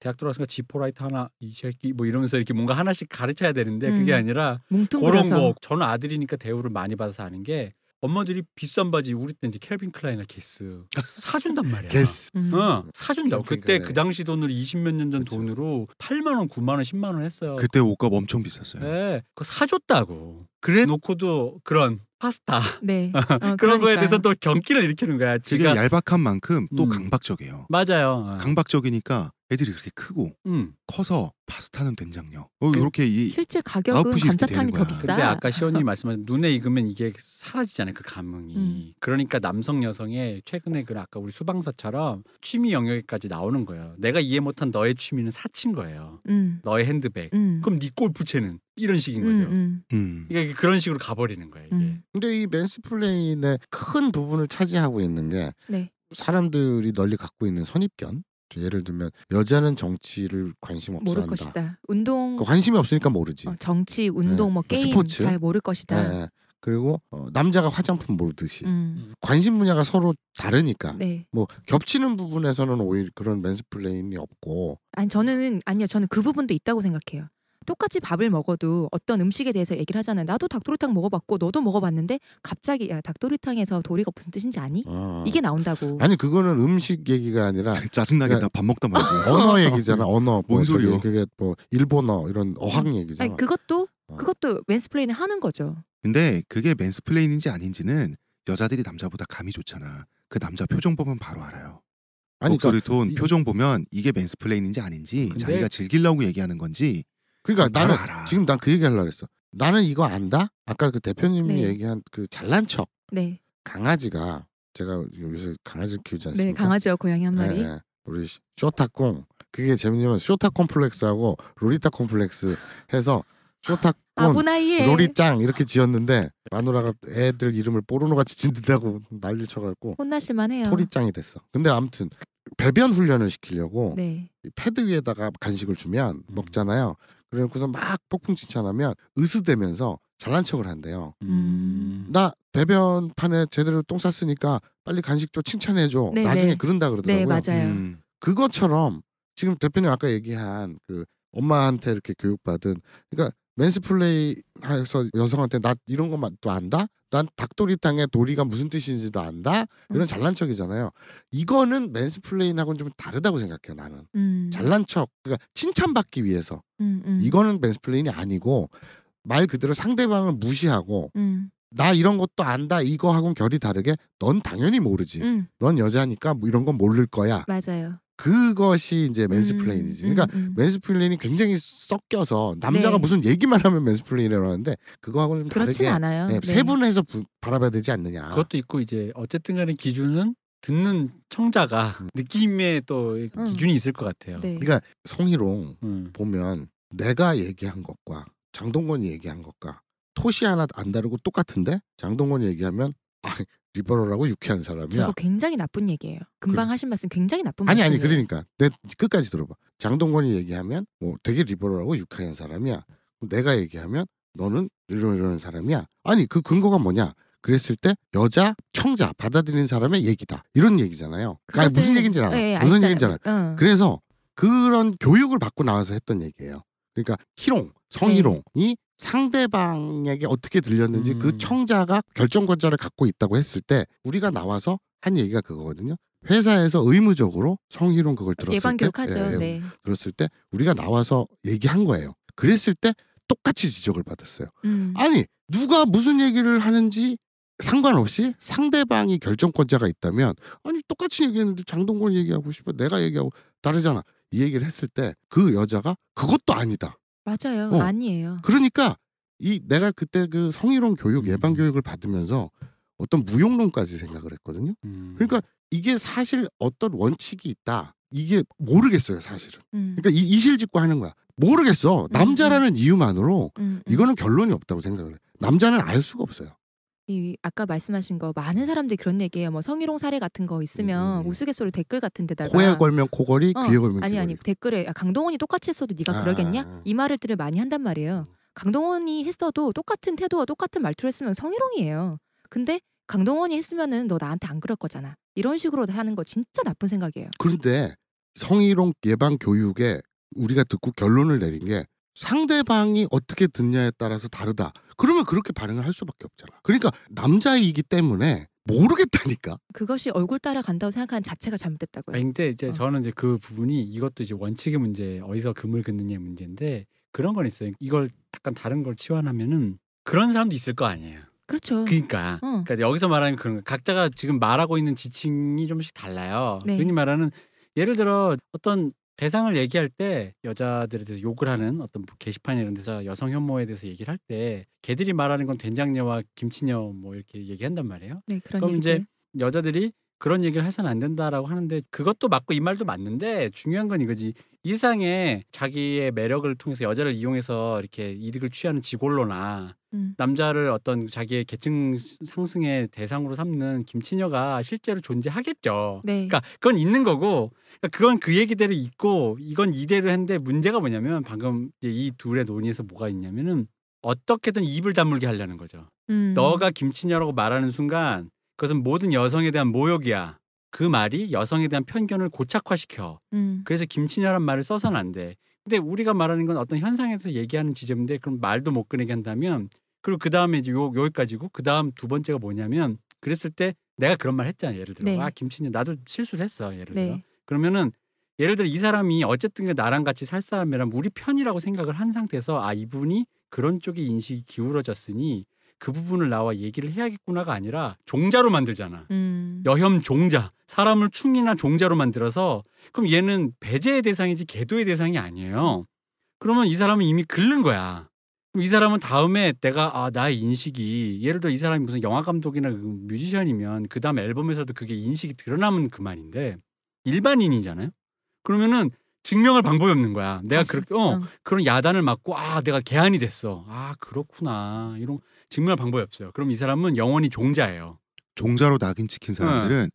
대학 들어왔으니까 지포라이트 하나 이 새끼 뭐 이러면서 이렇게 뭔가 하나씩 가르쳐야 되는데 음. 그게 아니라 그런 거 저는 아들이니까 대우를 많이 받아서 아는 게 엄마들이 비싼 바지 우리 때 이제 캘빈 클라이나 게스 사준단 말이야. 게스. 음. 어, 사준다고. 그러니까 그때 그러니까 그 당시 돈으로 20몇 년전 그렇죠. 돈으로 8만 원, 9만 원, 10만 원 했어요. 그때 옷값 엄청 비쌌어요. 네. 그거 사줬다고. 그래 놓고도 그런 파스타 네. 어, 그런 그러니까요. 거에 대해서 또 경기를 일으키는 거야. 지금얄박한 만큼 또 음. 강박적이에요. 맞아요. 어. 강박적이니까 애들이 그렇게 크고 음. 커서 파스타는 된장녀. 어, 그, 네. 이렇게 이 실제 가격은 감자탕이 더 비싸. 근데 아까 시원님 말씀하신 눈에 익으면 이게 사라지잖아요. 그 감흥이. 음. 그러니까 남성 여성의 최근에 그 아까 우리 수방사처럼 취미 영역까지 나오는 거예요. 내가 이해 못한 너의 취미는 사친 거예요. 음. 너의 핸드백. 음. 그럼 네 골프채는 이런 식인 거죠. 음, 음. 그러니까 그런 식으로 가버리는 거예요. 이게. 음. 근데 이 맨스플레인의 큰 부분을 차지하고 있는 게 네. 사람들이 널리 갖고 있는 선입견 예를 들면 여자는 정치를 관심 없어 모를 한다. 것이다. 운동 그 관심이 없으니까 모르지. 어, 정치, 예. 운동, 네. 뭐 그러니까 게임 스포츠. 잘 모를 것이다. 네. 그리고 어, 남자가 화장품 모르듯이 음. 관심 분야가 서로 다르니까 네. 뭐 겹치는 부분에서는 오히려 그런 맨스플레인이 없고 아니 저는 아니요 저는 그 부분도 있다고 생각해요. 똑같이 밥을 먹어도 어떤 음식에 대해서 얘기를 하잖아요. 나도 닭도리탕 먹어봤고 너도 먹어봤는데 갑자기 야 닭도리탕에서 도리가 무슨 뜻인지 아니? 어. 이게 나온다고. 아니 그거는 음식 얘기가 아니라 짜증나게다밥 그러니까 먹다 말고 언어 얘기잖아. 언어. 뭔뭐 소리요? 그게 뭐 일본어 이런 어학 음. 얘기잖아. 아니, 그것도 어. 그것도 맨스플레인을 하는 거죠. 근데 그게 맨스플레인인지 아닌지는 여자들이 남자보다 감이 좋잖아. 그 남자 표정 보면 바로 알아요. 아니 그러니까, 톤 표정 보면 이게 맨스플레인인지 아닌지 자기가 즐기려고 얘기하는 건지 그러니까 어, 나는 알아. 지금 난 그 얘기 하려고 했어. 나는 이거 안다. 아까 그 대표님이 네. 얘기한 그 잘난 척. 네. 강아지가 제가 여기서 강아지 키우지 네, 않습니까? 네, 강아지와 고양이 한 마리. 네, 우리 쇼타콩. 그게 재밌냐면 쇼타 콤플렉스하고 로리타 콤플렉스 해서 쇼타 콘, 로리짱 이렇게 지었는데 마누라가 애들 이름을 뽀로로 같이 짓는다고 난리 쳐갖고 혼나실만 해요. 토리짱이 됐어. 근데 아무튼 배변 훈련을 시키려고 네. 패드 위에다가 간식을 주면 음. 먹잖아요. 그래놓고서 막 폭풍 칭찬하면 으스대면서 잘난 척을 한대요. 음. 나 배변판에 제대로 똥 쌌으니까 빨리 간식 좀 칭찬해줘. 네네. 네. 나중에 그런다 네, 그러더라고요. 네, 맞아요. 음. 그것처럼 지금 대표님 아까 얘기한 그 엄마한테 이렇게 교육받은 그러니까 맨스 플레이 해서 여성한테 나 이런 것만또 안다? 난 닭도리탕에 도리가 무슨 뜻인지도 안다? 이런 음. 잘난 척이잖아요. 이거는 맨스 플레인하고는 좀 다르다고 생각해요, 나는. 음. 잘난 척. 그러니까 칭찬받기 위해서. 음, 음. 이거는 맨스 플레인이 아니고 말 그대로 상대방을 무시하고 음. 나 이런 것도 안다 이거하고는 결이 다르게 넌 당연히 모르지. 음. 넌 여자니까 뭐 이런 건 모를 거야. 맞아요. 그것이 이제 맨스플레인이지. 음, 음, 그러니까 음, 맨스플레인이 음. 굉장히 섞여서 남자가 네. 무슨 얘기만 하면 맨스플레인이라고 하는데 그거하고는 다르게 않아요. 네, 네, 세분해서 부, 바라봐야 되지 않느냐. 그것도 있고 이제 어쨌든 간에 기준은 듣는 청자가 음. 느낌에 또 기준이 있을 것 같아요. 네. 그러니까 성희롱 보면 내가 얘기한 것과 장동건이 얘기한 것과 토시 하나 안 다르고 똑같은데 장동건이 얘기하면 아, 리버럴하고 유쾌한 사람이야. 그 굉장히 나쁜 얘기예요. 금방 그래. 하신 말씀 굉장히 나쁜 아니 말씀이에요. 아니 그러니까 내 끝까지 들어봐. 장동건이 얘기하면 뭐 되게 리버럴하고 유쾌한 사람이야. 내가 얘기하면 너는 이런 이런 사람이야. 아니 그 근거가 뭐냐? 그랬을 때 여자 청자 받아들이는 사람의 얘기다 이런 얘기잖아요. 그러니까 그것은... 무슨 얘기인지 알아. 예, 예, 무슨 얘기인지 알아. 응. 어. 그래서 그런 교육을 받고 나와서 했던 얘기예요. 그러니까 희롱 성희롱이 네. 상대방에게 어떻게 들렸는지 그 음. 그 청자가 결정권자를 갖고 있다고 했을 때 우리가 나와서 한 얘기가 그거거든요. 회사에서 의무적으로 성희롱 그걸 들었을 예방 교육하죠. 때 예, 예, 네. 들었을 때 우리가 나와서 얘기한 거예요. 그랬을 때 똑같이 지적을 받았어요. 음. 아니 누가 무슨 얘기를 하는지 상관없이 상대방이 결정권자가 있다면 아니 똑같이 얘기했는데 장동건 얘기하고 싶어 내가 얘기하고 다르잖아 이 얘기를 했을 때 그 여자가 그것도 아니다 맞아요. 어. 아니에요. 그러니까 이 내가 그때 그 성희롱 교육 음. 예방 교육을 받으면서 어떤 무용론까지 생각을 했거든요. 음. 그러니까 이게 사실 어떤 원칙이 있다. 이게 모르겠어요, 사실은. 음. 그러니까 이 이실직고 하는 거야. 모르겠어. 음, 음. 남자라는 음. 이유만으로 이거는 결론이 없다고 생각을 해. 남자는 알 수가 없어요. 이 아까 말씀하신 거 많은 사람들이 그런 얘기예요. 뭐 성희롱 사례 같은 거 있으면 음. 우스갯소리 댓글 같은 데다가 코에 걸면 코걸이, 어, 귀에 걸면 아니 귀걸이. 아니 댓글에 야, 아, 강동원이 똑같이 했어도 네가 아. 그러겠냐? 이 말을 들을 많이 한단 말이에요. 음. 강동원이 했어도 똑같은 태도와 똑같은 말투를 했으면 성희롱이에요. 근데 강동원이 했으면은 너 나한테 안 그럴 거잖아. 이런 식으로 하는 거 진짜 나쁜 생각이에요. 그런데 성희롱 예방 교육에 우리가 듣고 결론을 내린 게 상대방이 어떻게 듣냐에 따라서 다르다. 그러면 그렇게 반응을 할 수밖에 없잖아. 그러니까 남자이기 때문에 모르겠다니까. 그것이 얼굴 따라간다고 생각하는 자체가 잘못됐다고요. 아 근데 이제 어. 저는 이제 그 부분이 이것도 이제 원칙의 문제, 어디서 금을 긋느냐의 문제인데 그런 건 있어요. 이걸 약간 다른 걸 치환하면은 그런 사람도 있을 거 아니에요. 그렇죠. 그러니까, 어. 그러니까 여기서 말하는 그런 각자가 지금 말하고 있는 지칭이 좀씩 달라요. 네. 흔히 말하는 예를 들어 어떤 대상을 얘기할 때 여자들에 대해서 욕을 하는 어떤 뭐 게시판 이런 데서 여성 혐오에 대해서 얘기를 할 때 걔들이 말하는 건 된장녀와 김치녀 뭐 이렇게 얘기한단 말이에요. 네, 그럼 얘기들. 이제 여자들이 그런 얘기를 해서는 안 된다라고 하는데 그것도 맞고 이 말도 맞는데 중요한 건 이거지 이상의 자기의 매력을 통해서 여자를 이용해서 이렇게 이득을 취하는 지골로나 음. 남자를 어떤 자기의 계층 상승의 대상으로 삼는 김치녀가 실제로 존재하겠죠. 네. 그러니까 그건 있는 거고 그러니까 그건그 얘기대로 있고 이건 이대로 했는데 문제가 뭐냐면 방금 이 둘의 논의에서 뭐가 있냐면은 어떻게든 입을 다물게 하려는 거죠. 음. 너가 김치녀라고 말하는 순간 그것은 모든 여성에 대한 모욕이야. 그 말이 여성에 대한 편견을 고착화시켜. 음. 그래서 김치녀란 말을 써서는 안 돼. 근데 우리가 말하는 건 어떤 현상에서 얘기하는 지점인데 그럼 말도 못 꺼내게 한다면 그리고 그 다음에 이제 요 여기까지고 그 다음 두 번째가 뭐냐면 그랬을 때 내가 그런 말 했잖아 예를 들어 네. 아 김치님 나도 실수를 했어 예를 네. 들어 네. 그러면은 예를 들어 이 사람이 어쨌든 나랑 같이 살 사람이란 우리 편이라고 생각을 한 상태에서 아 이분이 그런 쪽의 인식이 기울어졌으니 그 부분을 나와 얘기를 해야겠구나가 아니라 종자로 만들잖아 음. 여혐 종자 사람을 충이나 종자로 만들어서 그럼 얘는 배제의 대상이지 계도의 대상이 아니에요 그러면 이 사람은 이미 글른 거야 이 사람은 다음에 내가 아 나의 인식이 예를 들어 이 사람이 무슨 영화 감독이나 그 뮤지션이면 그 다음 앨범에서도 그게 인식이 드러나면 그만인데 일반인이잖아요. 그러면은 증명할 방법이 없는 거야. 내가 그렇게 어, 어, 그런 야단을 맞고 아 내가 개안이 됐어. 아 그렇구나 이런 증명할 방법이 없어요. 그럼 이 사람은 영원히 종자예요. 종자로 낙인 찍힌 사람들은 네.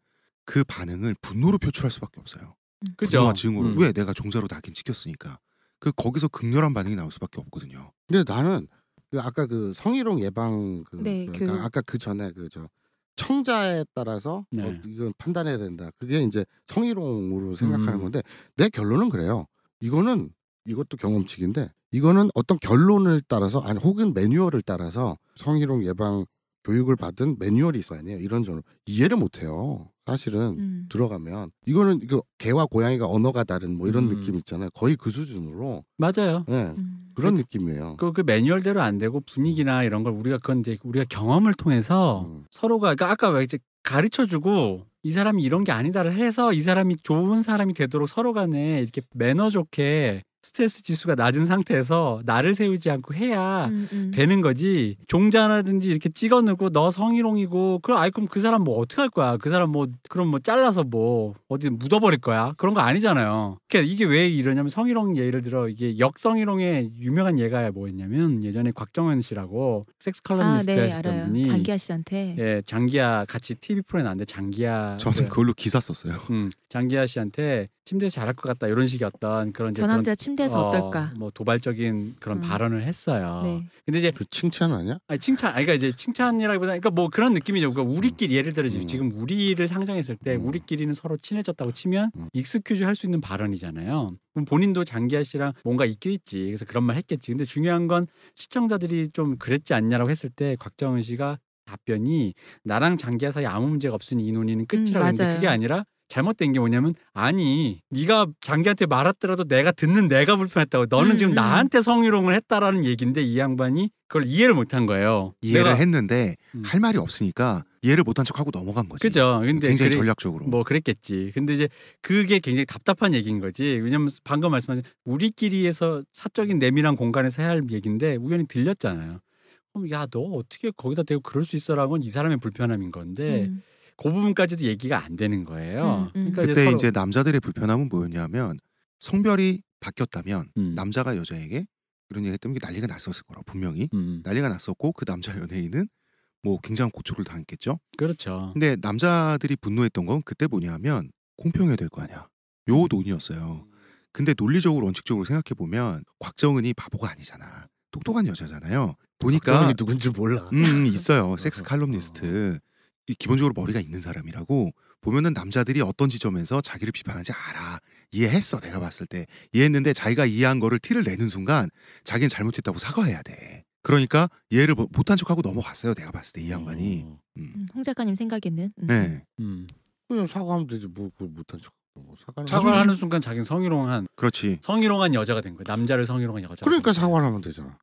그 반응을 분노로 표출할 수밖에 없어요. 그죠? 분노와 증오로 음. 왜 내가 종자로 낙인 찍혔으니까 그 거기서 극렬한 반응이 나올 수밖에 없거든요. 근데 나는 그 아까 그 성희롱 예방 그, 네, 그 아까, 아까 그 전에 그저 청자에 따라서 뭐 네. 어, 이건 판단해야 된다. 그게 이제 성희롱으로 생각하는 음. 건데 내 결론은 그래요. 이거는 이것도 경험칙인데 이거는 어떤 결론을 따라서 아니 혹은 매뉴얼을 따라서 성희롱 예방 교육을 받은 매뉴얼이 있어 아니에요. 이런 저는 이해를 못 해요. 사실은 음. 들어가면 이거는 이거 개와 고양이가 언어가 다른 뭐 이런 음. 느낌 있잖아요. 거의 그 수준으로 맞아요. 네, 음. 그런 그, 느낌이에요. 그, 그 매뉴얼대로 안 되고 분위기나 음. 이런 걸 우리가 그건 이제 우리가 경험을 통해서 음. 서로가 그러니까 아까 왜 이제 가르쳐주고 이 사람이 이런 게 아니다를 해서 이 사람이 좋은 사람이 되도록 서로 간에 이렇게 매너 좋게 스트레스 지수가 낮은 상태에서 나를 세우지 않고 해야 음, 음. 되는 거지 종자라든지 이렇게 찍어놓고 너 성희롱이고 그럼 아이 그럼 그 사람 뭐 어떻게 할 거야 그 사람 뭐 그럼 뭐 잘라서 뭐 어디 묻어버릴 거야 그런 거 아니잖아요 그러니까 이게 왜 이러냐면 성희롱 예를 들어 이게 역성희롱의 유명한 예가 뭐였냐면 예전에 곽정현 씨라고 섹스 컬럼니스트 아, 네, 하셨던 알아요. 분이 장기하 씨한테 예 장기하 같이 TV 프로에 나왔는데 장기하 저는 그 그걸로 기사 썼어요 음, 장기하 씨한테 침대에서 잘할 것 같다 이런 식의 어떤 그런 이제 저 남자 그런, 침대에서 어, 어떨까 뭐 도발적인 그런 음. 발언을 했어요. 네. 근데 이제 그 칭찬 아니야? 아니 칭찬 아니 그러니까 이제 칭찬이라기보다 그러니까 뭐 그런 느낌이죠. 그러니까 우리끼리 예를 들어 음. 지금 우리를 상정했을 때 음. 우리끼리는 서로 친해졌다고 치면 음. 익스큐즈 할 수 있는 발언이잖아요. 그럼 본인도 장기하 씨랑 뭔가 있겠지. 그래서 그런 말 했겠지. 근데 중요한 건 시청자들이 좀 그랬지 않냐라고 했을 때 곽정은 씨가 답변이 나랑 장기하 사이 아무 문제가 없으니 이 논의는 끝이라고 음, 했는데 그게 아니라 잘못된 게 뭐냐면 아니 네가 장기한테 말았더라도 내가 듣는 내가 불편했다고 너는 음, 지금 음. 나한테 성희롱을 했다라는 얘기인데 이 양반이 그걸 이해를 못한 거예요. 이해를 내가, 했는데 음. 할 말이 없으니까 이해를 못한 척하고 넘어간 거지. 그죠. 근데 굉장히 그래, 전략적으로 뭐 그랬겠지. 근데 이제 그게 굉장히 답답한 얘기인 거지. 왜냐면 방금 말씀하신 우리끼리에서 사적인 내밀한 공간에서 해야 할 얘기인데 우연히 들렸잖아요. 그럼 야 너 어떻게 거기다 대고 그럴 수 있어라는 이 사람의 불편함인 건데. 음. 그 부분까지도 얘기가 안 되는 거예요. 음, 음. 그러니까 그때 이제, 이제, 남자들의 불편함은 뭐였냐면 성별이 바뀌었다면 음. 남자가 여자에게 그런 얘기 때문에 난리가 났었을 거라 분명히 음, 음. 난리가 났었고 그 남자 연예인은 뭐 굉장한 고초를 당했겠죠. 그렇죠. 근데 남자들이 분노했던 건 그때 뭐냐면 공평해야 될 거 아니야. 요 음. 논의였어요. 근데 논리적으로 원칙적으로 생각해 보면 곽정은이 바보가 아니잖아. 똑똑한 여자잖아요. 보니까 누군지 몰라. 음 있어요. 섹스 칼럼니스트. 기본적으로 머리가 있는 사람이라고 보면은 남자들이 어떤 지점에서 자기를 비판하지 않아 이해했어 내가 봤을 때 이해했는데 자기가 이해한 거를 티를 내는 순간 자기는 잘못했다고 사과해야 돼 그러니까 이해를 뭐 못한 척하고 넘어갔어요 내가 봤을 때 이 양반이 어. 음. 음. 홍 작가님 생각에는 음. 네 음. 그냥 사과하면 되지 뭐 그걸 못한 척뭐 사과하는 순간 자기는 성희롱한 그렇지 성희롱한 여자가 된 거야 남자를 성희롱한 여자 그러니까 사과하면 되잖아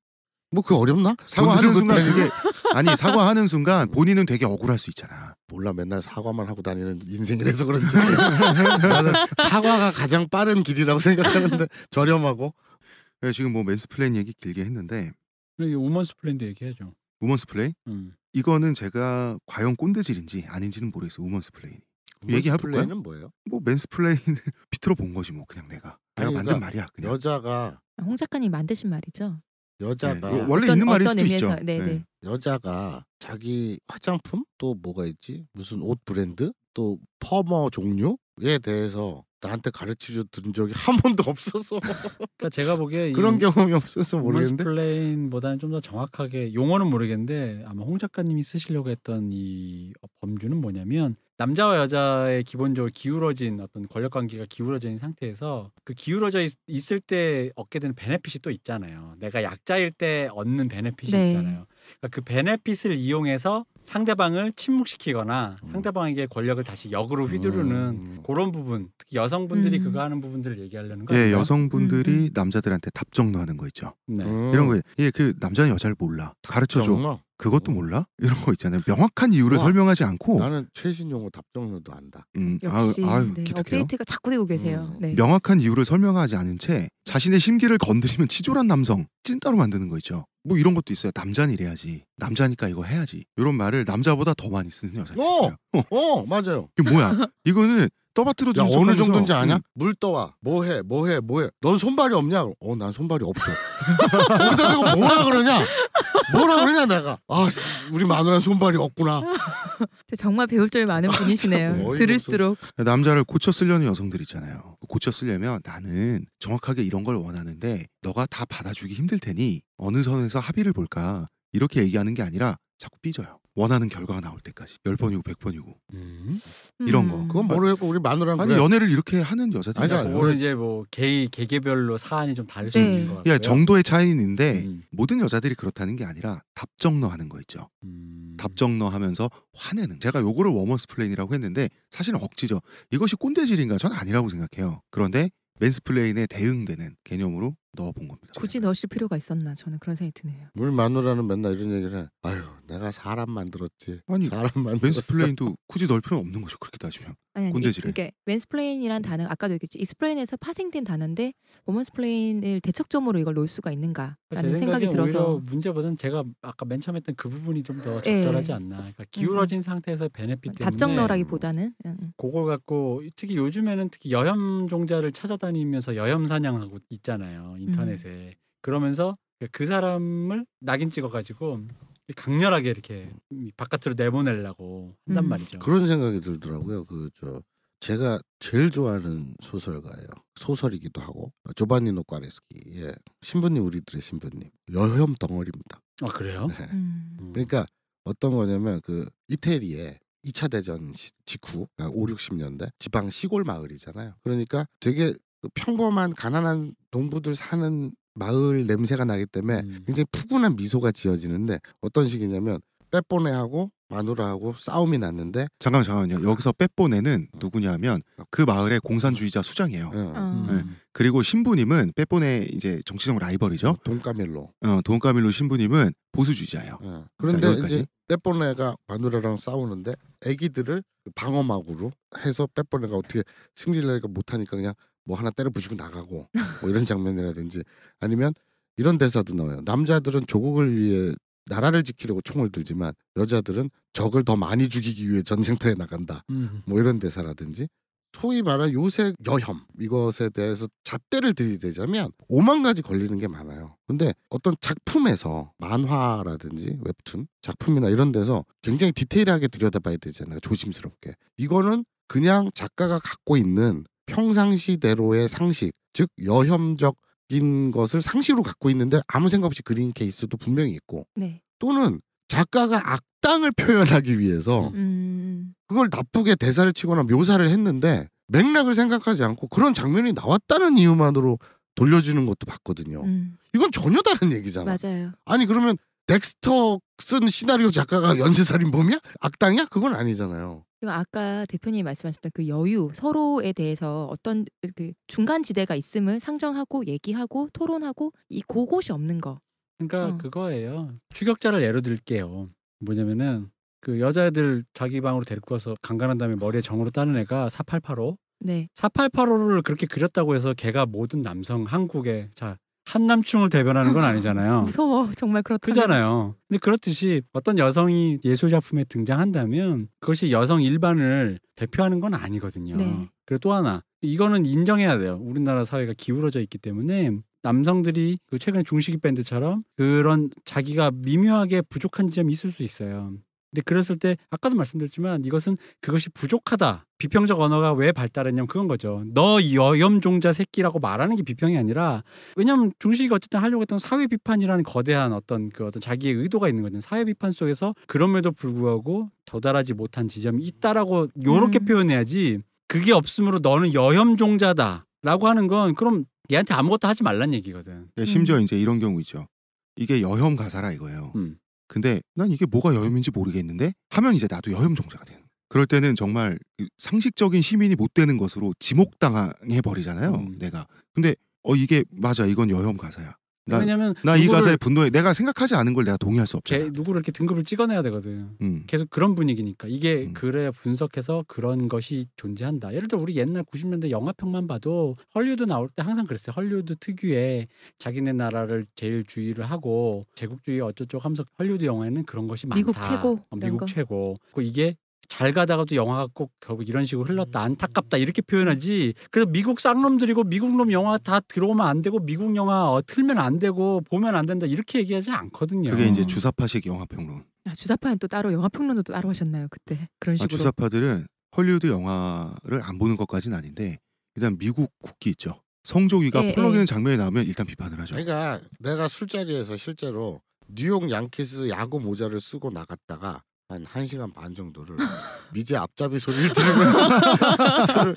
뭐그 어렵나? 사과하는 순간 그게 아니 사과하는 순간 본인은 되게 억울할 수 있잖아. 몰라 맨날 사과만 하고 다니는 인생이라서 그런지 나는 사과가 가장 빠른 길이라고 생각하는데 저렴하고 네, 지금 뭐 맨스플레인 얘기 길게 했는데 우먼스플레인도 얘기하죠. 우먼스플레인? 음. 이거는 제가 과연 꼰대질인지 아닌지는 모르겠어 우먼스플레인. 얘기해볼까요? 뭐예요? 뭐 맨스플레인 비틀어 본 거지 뭐 그냥 내가 내가 아니, 그러니까 말이야. 그냥. 여자가 홍 작가님 만드신 말이죠. 네, 여자가 네. 원래 있는 말일 수도 의미에서, 있죠. 네네. 네. 네. 여자가 자기 화장품 또 뭐가 있지 무슨 옷 브랜드 또 퍼머 종류에 대해서 나한테 가르쳐 준 적이 한 번도 없어서 그러니까 제가 보기에 그런 경험이 없어서 모르겠는데 플레인보다는 좀 더 정확하게 용어는 모르겠는데 아마 홍 작가님이 쓰시려고 했던 이 범주는 뭐냐면 남자와 여자의 기본적으로 기울어진 어떤 권력 관계가 기울어진 상태에서 그 기울어져 있, 을때 얻게 되는 베네핏이 또 있잖아요. 내가 약자일 때 얻는 베네핏이 네. 있잖아요. 그러니까 그 베네핏을 이용해서 상대방을 침묵시키거나 음. 상대방에게 권력을 다시 역으로 휘두르는 음. 그런 부분 특히 여성분들이 음. 그거 하는 부분들을 얘기하려는 거예요. 예, 여성분들이 음, 음, 음. 남자들한테 답정너 하는 거 있죠. 네. 이런 거 예, 그 남자는 여자를 몰라 가르쳐 줘. 그것도 음. 몰라? 이런 거 있잖아요. 명확한 이유를 우와, 설명하지 않고 나는 최신 용어 답정너도 안다. 음, 역시 아 아유, 네, 업데이트가 자꾸 되고 계세요. 음, 네. 명확한 이유를 설명하지 않은 채 자신의 심기를 건드리면 치졸한 남성 찐따로 만드는 거 있죠. 뭐 이런 것도 있어요. 남자는 이래야지. 남자니까 이거 해야지. 이런 말을 남자보다 더 많이 쓰는 여자가 어! 있어요. 어, 어, 맞아요. 이게 뭐야? 이거는 떠받들어 주는 야, 어느 정도인지 음. 아냐? 응. 물 떠와. 뭐해? 뭐해? 뭐해? 넌 손발이 없냐? 어, 난 손발이 없어. 거기다 내가 뭐라 그러냐? 뭐라 그러냐 내가? 아, 우리 마누라 손발이 없구나. 정말 배울 줄 많은 아, 분이시네요. 아, 들을수록 남자를 고쳐 쓰려는 여성들 있잖아요. 그 고쳐 쓰려면 나는 정확하게 이런 걸 원하는데 너가 다 받아주기 힘들 테니 어느 선에서 합의를 볼까? 이렇게 얘기하는 게 아니라 자꾸 삐져요. 원하는 결과가 나올 때까지 열 번이고 백 번이고 음. 이런 거. 음. 그건 모르겠고 뭐 뭐, 우리 마누랑 아니 그래. 연애를 이렇게 하는 여자들이 아니, 있어요. 그 이제 뭐 개이 개개별로 사안이 좀 다를 수 네. 있는 거 같아요. 예, 정도의 차이는있는데 음. 모든 여자들이 그렇다는 게 아니라 답정너하는 거 있죠. 음. 답정너하면서 화내는. 제가 요거를 워먼스플레인이라고 했는데 사실은 억지죠. 이것이 꼰대질인가? 저는 아니라고 생각해요. 그런데 맨스플레인에 대응되는 개념으로 넣어본 겁니다. 굳이 저가 넣으실 필요가 있었나 저는 그런 생각이 드네요. 물 마누라는 맨날 이런 얘기를 해. 아유 내가 사람 만들었지. 아니 사람 만들었어. 맨스플레인도 굳이 넣을 필요는 없는 거죠 그렇게 따지면. 아니, 아니 꼰대질을. 그러 웬스플레인이란 단어 아까도 얘기했지 익스플레인에서 파생된 단어인데 워먼스플레인을 대척점으로 이걸 놓을 수가 있는가라는 그러니까 제 생각이 들어서 문제보다는 제가 아까 맨 처음 했던 그 부분이 좀더 예. 적절하지 네. 않나. 그러니까 음, 음. 기울어진 음. 상태에서 베네핏 때문에 답정 너라기보다는 음. 그걸 갖고 특히 요즘에는 특히 여혐 종자를 찾아다니면서 여혐 사냥하고 있잖아요 음. 인터넷에 음. 그러면서 그 사람을 낙인 찍어가지고 강렬하게 이렇게 바깥으로 내보내려고 한단 음. 말이죠. 그런 생각이 들더라고요. 그 저 제가 제일 좋아하는 소설가예요. 소설이기도 하고 조반니 노카레스키. 예. 신부님 우리들의 신부님. 여혐 덩어리입니다. 아 그래요? 네. 음. 음. 그러니까 어떤 거냐면 그 이태리에 2차 대전 시, 직후 그러니까 5, 60년대 지방 시골 마을이잖아요. 그러니까 되게 평범한 가난한 동부들 사는 마을 냄새가 나기 때문에 음. 굉장히 푸근한 미소가 지어지는데 어떤 식이냐면 빼뽀네하고 마누라하고 싸움이 났는데 잠깐 만 잠깐만요 여기서 빼뽀네는 누구냐면 어. 그 마을의 공산주의자 수장이에요 네. 음. 네. 그리고 신부님은 빼뽀네 이제 정치적 라이벌이죠 돈까밀로 어, 돈까밀로 어, 신부님은 보수주의자예요 네. 그런데 자, 이제 빼뽀네가 마누라랑 싸우는데 아기들을 방어막으로 해서 빼뽀네가 어떻게 승질내니까 못하니까 그냥 뭐 하나 때려 부시고 나가고 뭐 이런 장면이라든지 아니면 이런 대사도 나와요. 남자들은 조국을 위해 나라를 지키려고 총을 들지만 여자들은 적을 더 많이 죽이기 위해 전쟁터에 나간다. 음. 뭐 이런 대사라든지 소위 말한 요새 여혐 이것에 대해서 잣대를 들이대자면 오만 가지 걸리는 게 많아요. 근데 어떤 작품에서 만화라든지 웹툰 작품이나 이런 데서 굉장히 디테일하게 들여다봐야 되잖아요. 조심스럽게. 이거는 그냥 작가가 갖고 있는 평상시대로의 상식, 즉 여혐적인 것을 상식으로 갖고 있는데 아무 생각 없이 그린 케이스도 분명히 있고 네. 또는 작가가 악당을 표현하기 위해서 음. 그걸 나쁘게 대사를 치거나 묘사를 했는데 맥락을 생각하지 않고 그런 장면이 나왔다는 이유만으로 돌려주는 것도 봤거든요. 음. 이건 전혀 다른 얘기잖아. 맞아요. 아니 그러면 덱스터 쓴 시나리오 작가가 연쇄살인범이야? 악당이야? 그건 아니잖아요. 아까 대표님이 말씀하셨던 그 여유, 서로에 대해서 어떤 그 중간 지대가 있음을 상정하고 얘기하고 토론하고 이 그곳이 없는 거. 그러니까 어. 그거예요. 추격자를 예로 들게요. 뭐냐면은 그 여자애들 자기 방으로 데리고 가서 강간한 다음에 머리에 정으로 따는 애가 4885. 네. 4885를 그렇게 그렸다고 해서 걔가 모든 남성 한국에자 한남충을 대변하는 건 아니잖아요. 무서워. 정말 그렇다. 그잖아요. 근데 그렇듯이 어떤 여성이 예술 작품에 등장한다면 그것이 여성 일반을 대표하는 건 아니거든요. 네. 그리고 또 하나 이거는 인정해야 돼요. 우리나라 사회가 기울어져 있기 때문에 남성들이 그 최근에 중식이 밴드처럼 그런 자기가 미묘하게 부족한 지점이 있을 수 있어요. 근데 그랬을 때 아까도 말씀드렸지만 이것은 그것이 부족하다 비평적 언어가 왜 발달했냐면 그건 거죠. 너 여염종자 새끼라고 말하는 게 비평이 아니라 왜냐하면 중식이 어쨌든 하려고 했던 사회 비판이라는 거대한 어떤 그 어떤 자기의 의도가 있는 거죠. 사회 비판 속에서 그럼에도 불구하고 도달하지 못한 지점이 있다라고 요렇게 음. 표현해야지 그게 없으므로 너는 여염종자다라고 하는 건 그럼 얘한테 아무것도 하지 말란 얘기거든. 네, 심지어 음. 이제 이런 경우 있죠. 이게 여혐 가사라 이거예요. 음. 근데 난 이게 뭐가 여혐인지 모르겠는데 하면 이제 나도 여혐 종자가 되는. 그럴 때는 정말 그 상식적인 시민이 못 되는 것으로 지목당해 버리잖아요. 음. 내가. 근데 어 이게 맞아. 이건 여혐 가사야. 나, 왜냐면 나 이 가사의분노에 내가 생각하지 않은 걸 내가 동의할 수 없잖아. 누구를 이렇게 등급을 찍어내야 되거든. 음. 계속 그런 분위기니까 이게 음. 그래야 분석해서 그런 것이 존재한다. 예를 들어 우리 옛날 90년대 영화평만 봐도 헐리우드 나올 때 항상 그랬어요. 헐리우드 특유의 자기네 나라를 제일 주의를 하고 제국주의 어쩌고 하면서 헐리우드 영화에는 그런 것이 많다. 미국 최고. 어, 미국 최고. 그 이게 잘 가다가도 영화가 꼭 결국 이런 식으로 흘렀다 음. 안타깝다 이렇게 표현하지 음. 그래서 미국 쌍놈들이고 미국놈 영화 다 들어오면 안 되고 미국 영화 어, 틀면 안 되고 보면 안 된다 이렇게 얘기하지 않거든요 그게 이제 주사파식 영화평론 아, 주사파는 또 따로 영화평론도 따로 하셨나요 그때 그런 아, 식으로 아, 주사파들은 헐리우드 영화를 안 보는 것까지는 아닌데 일단 미국 국기 있죠 성조기가 예, 예. 폴로이는 장면이 나오면 일단 비판을 하죠 그러니까 내가 술자리에서 실제로 뉴욕 양키스 야구 모자를 쓰고 나갔다가 한 1시간 반 정도를 미제 앞잡이 소리를 들으면서 술을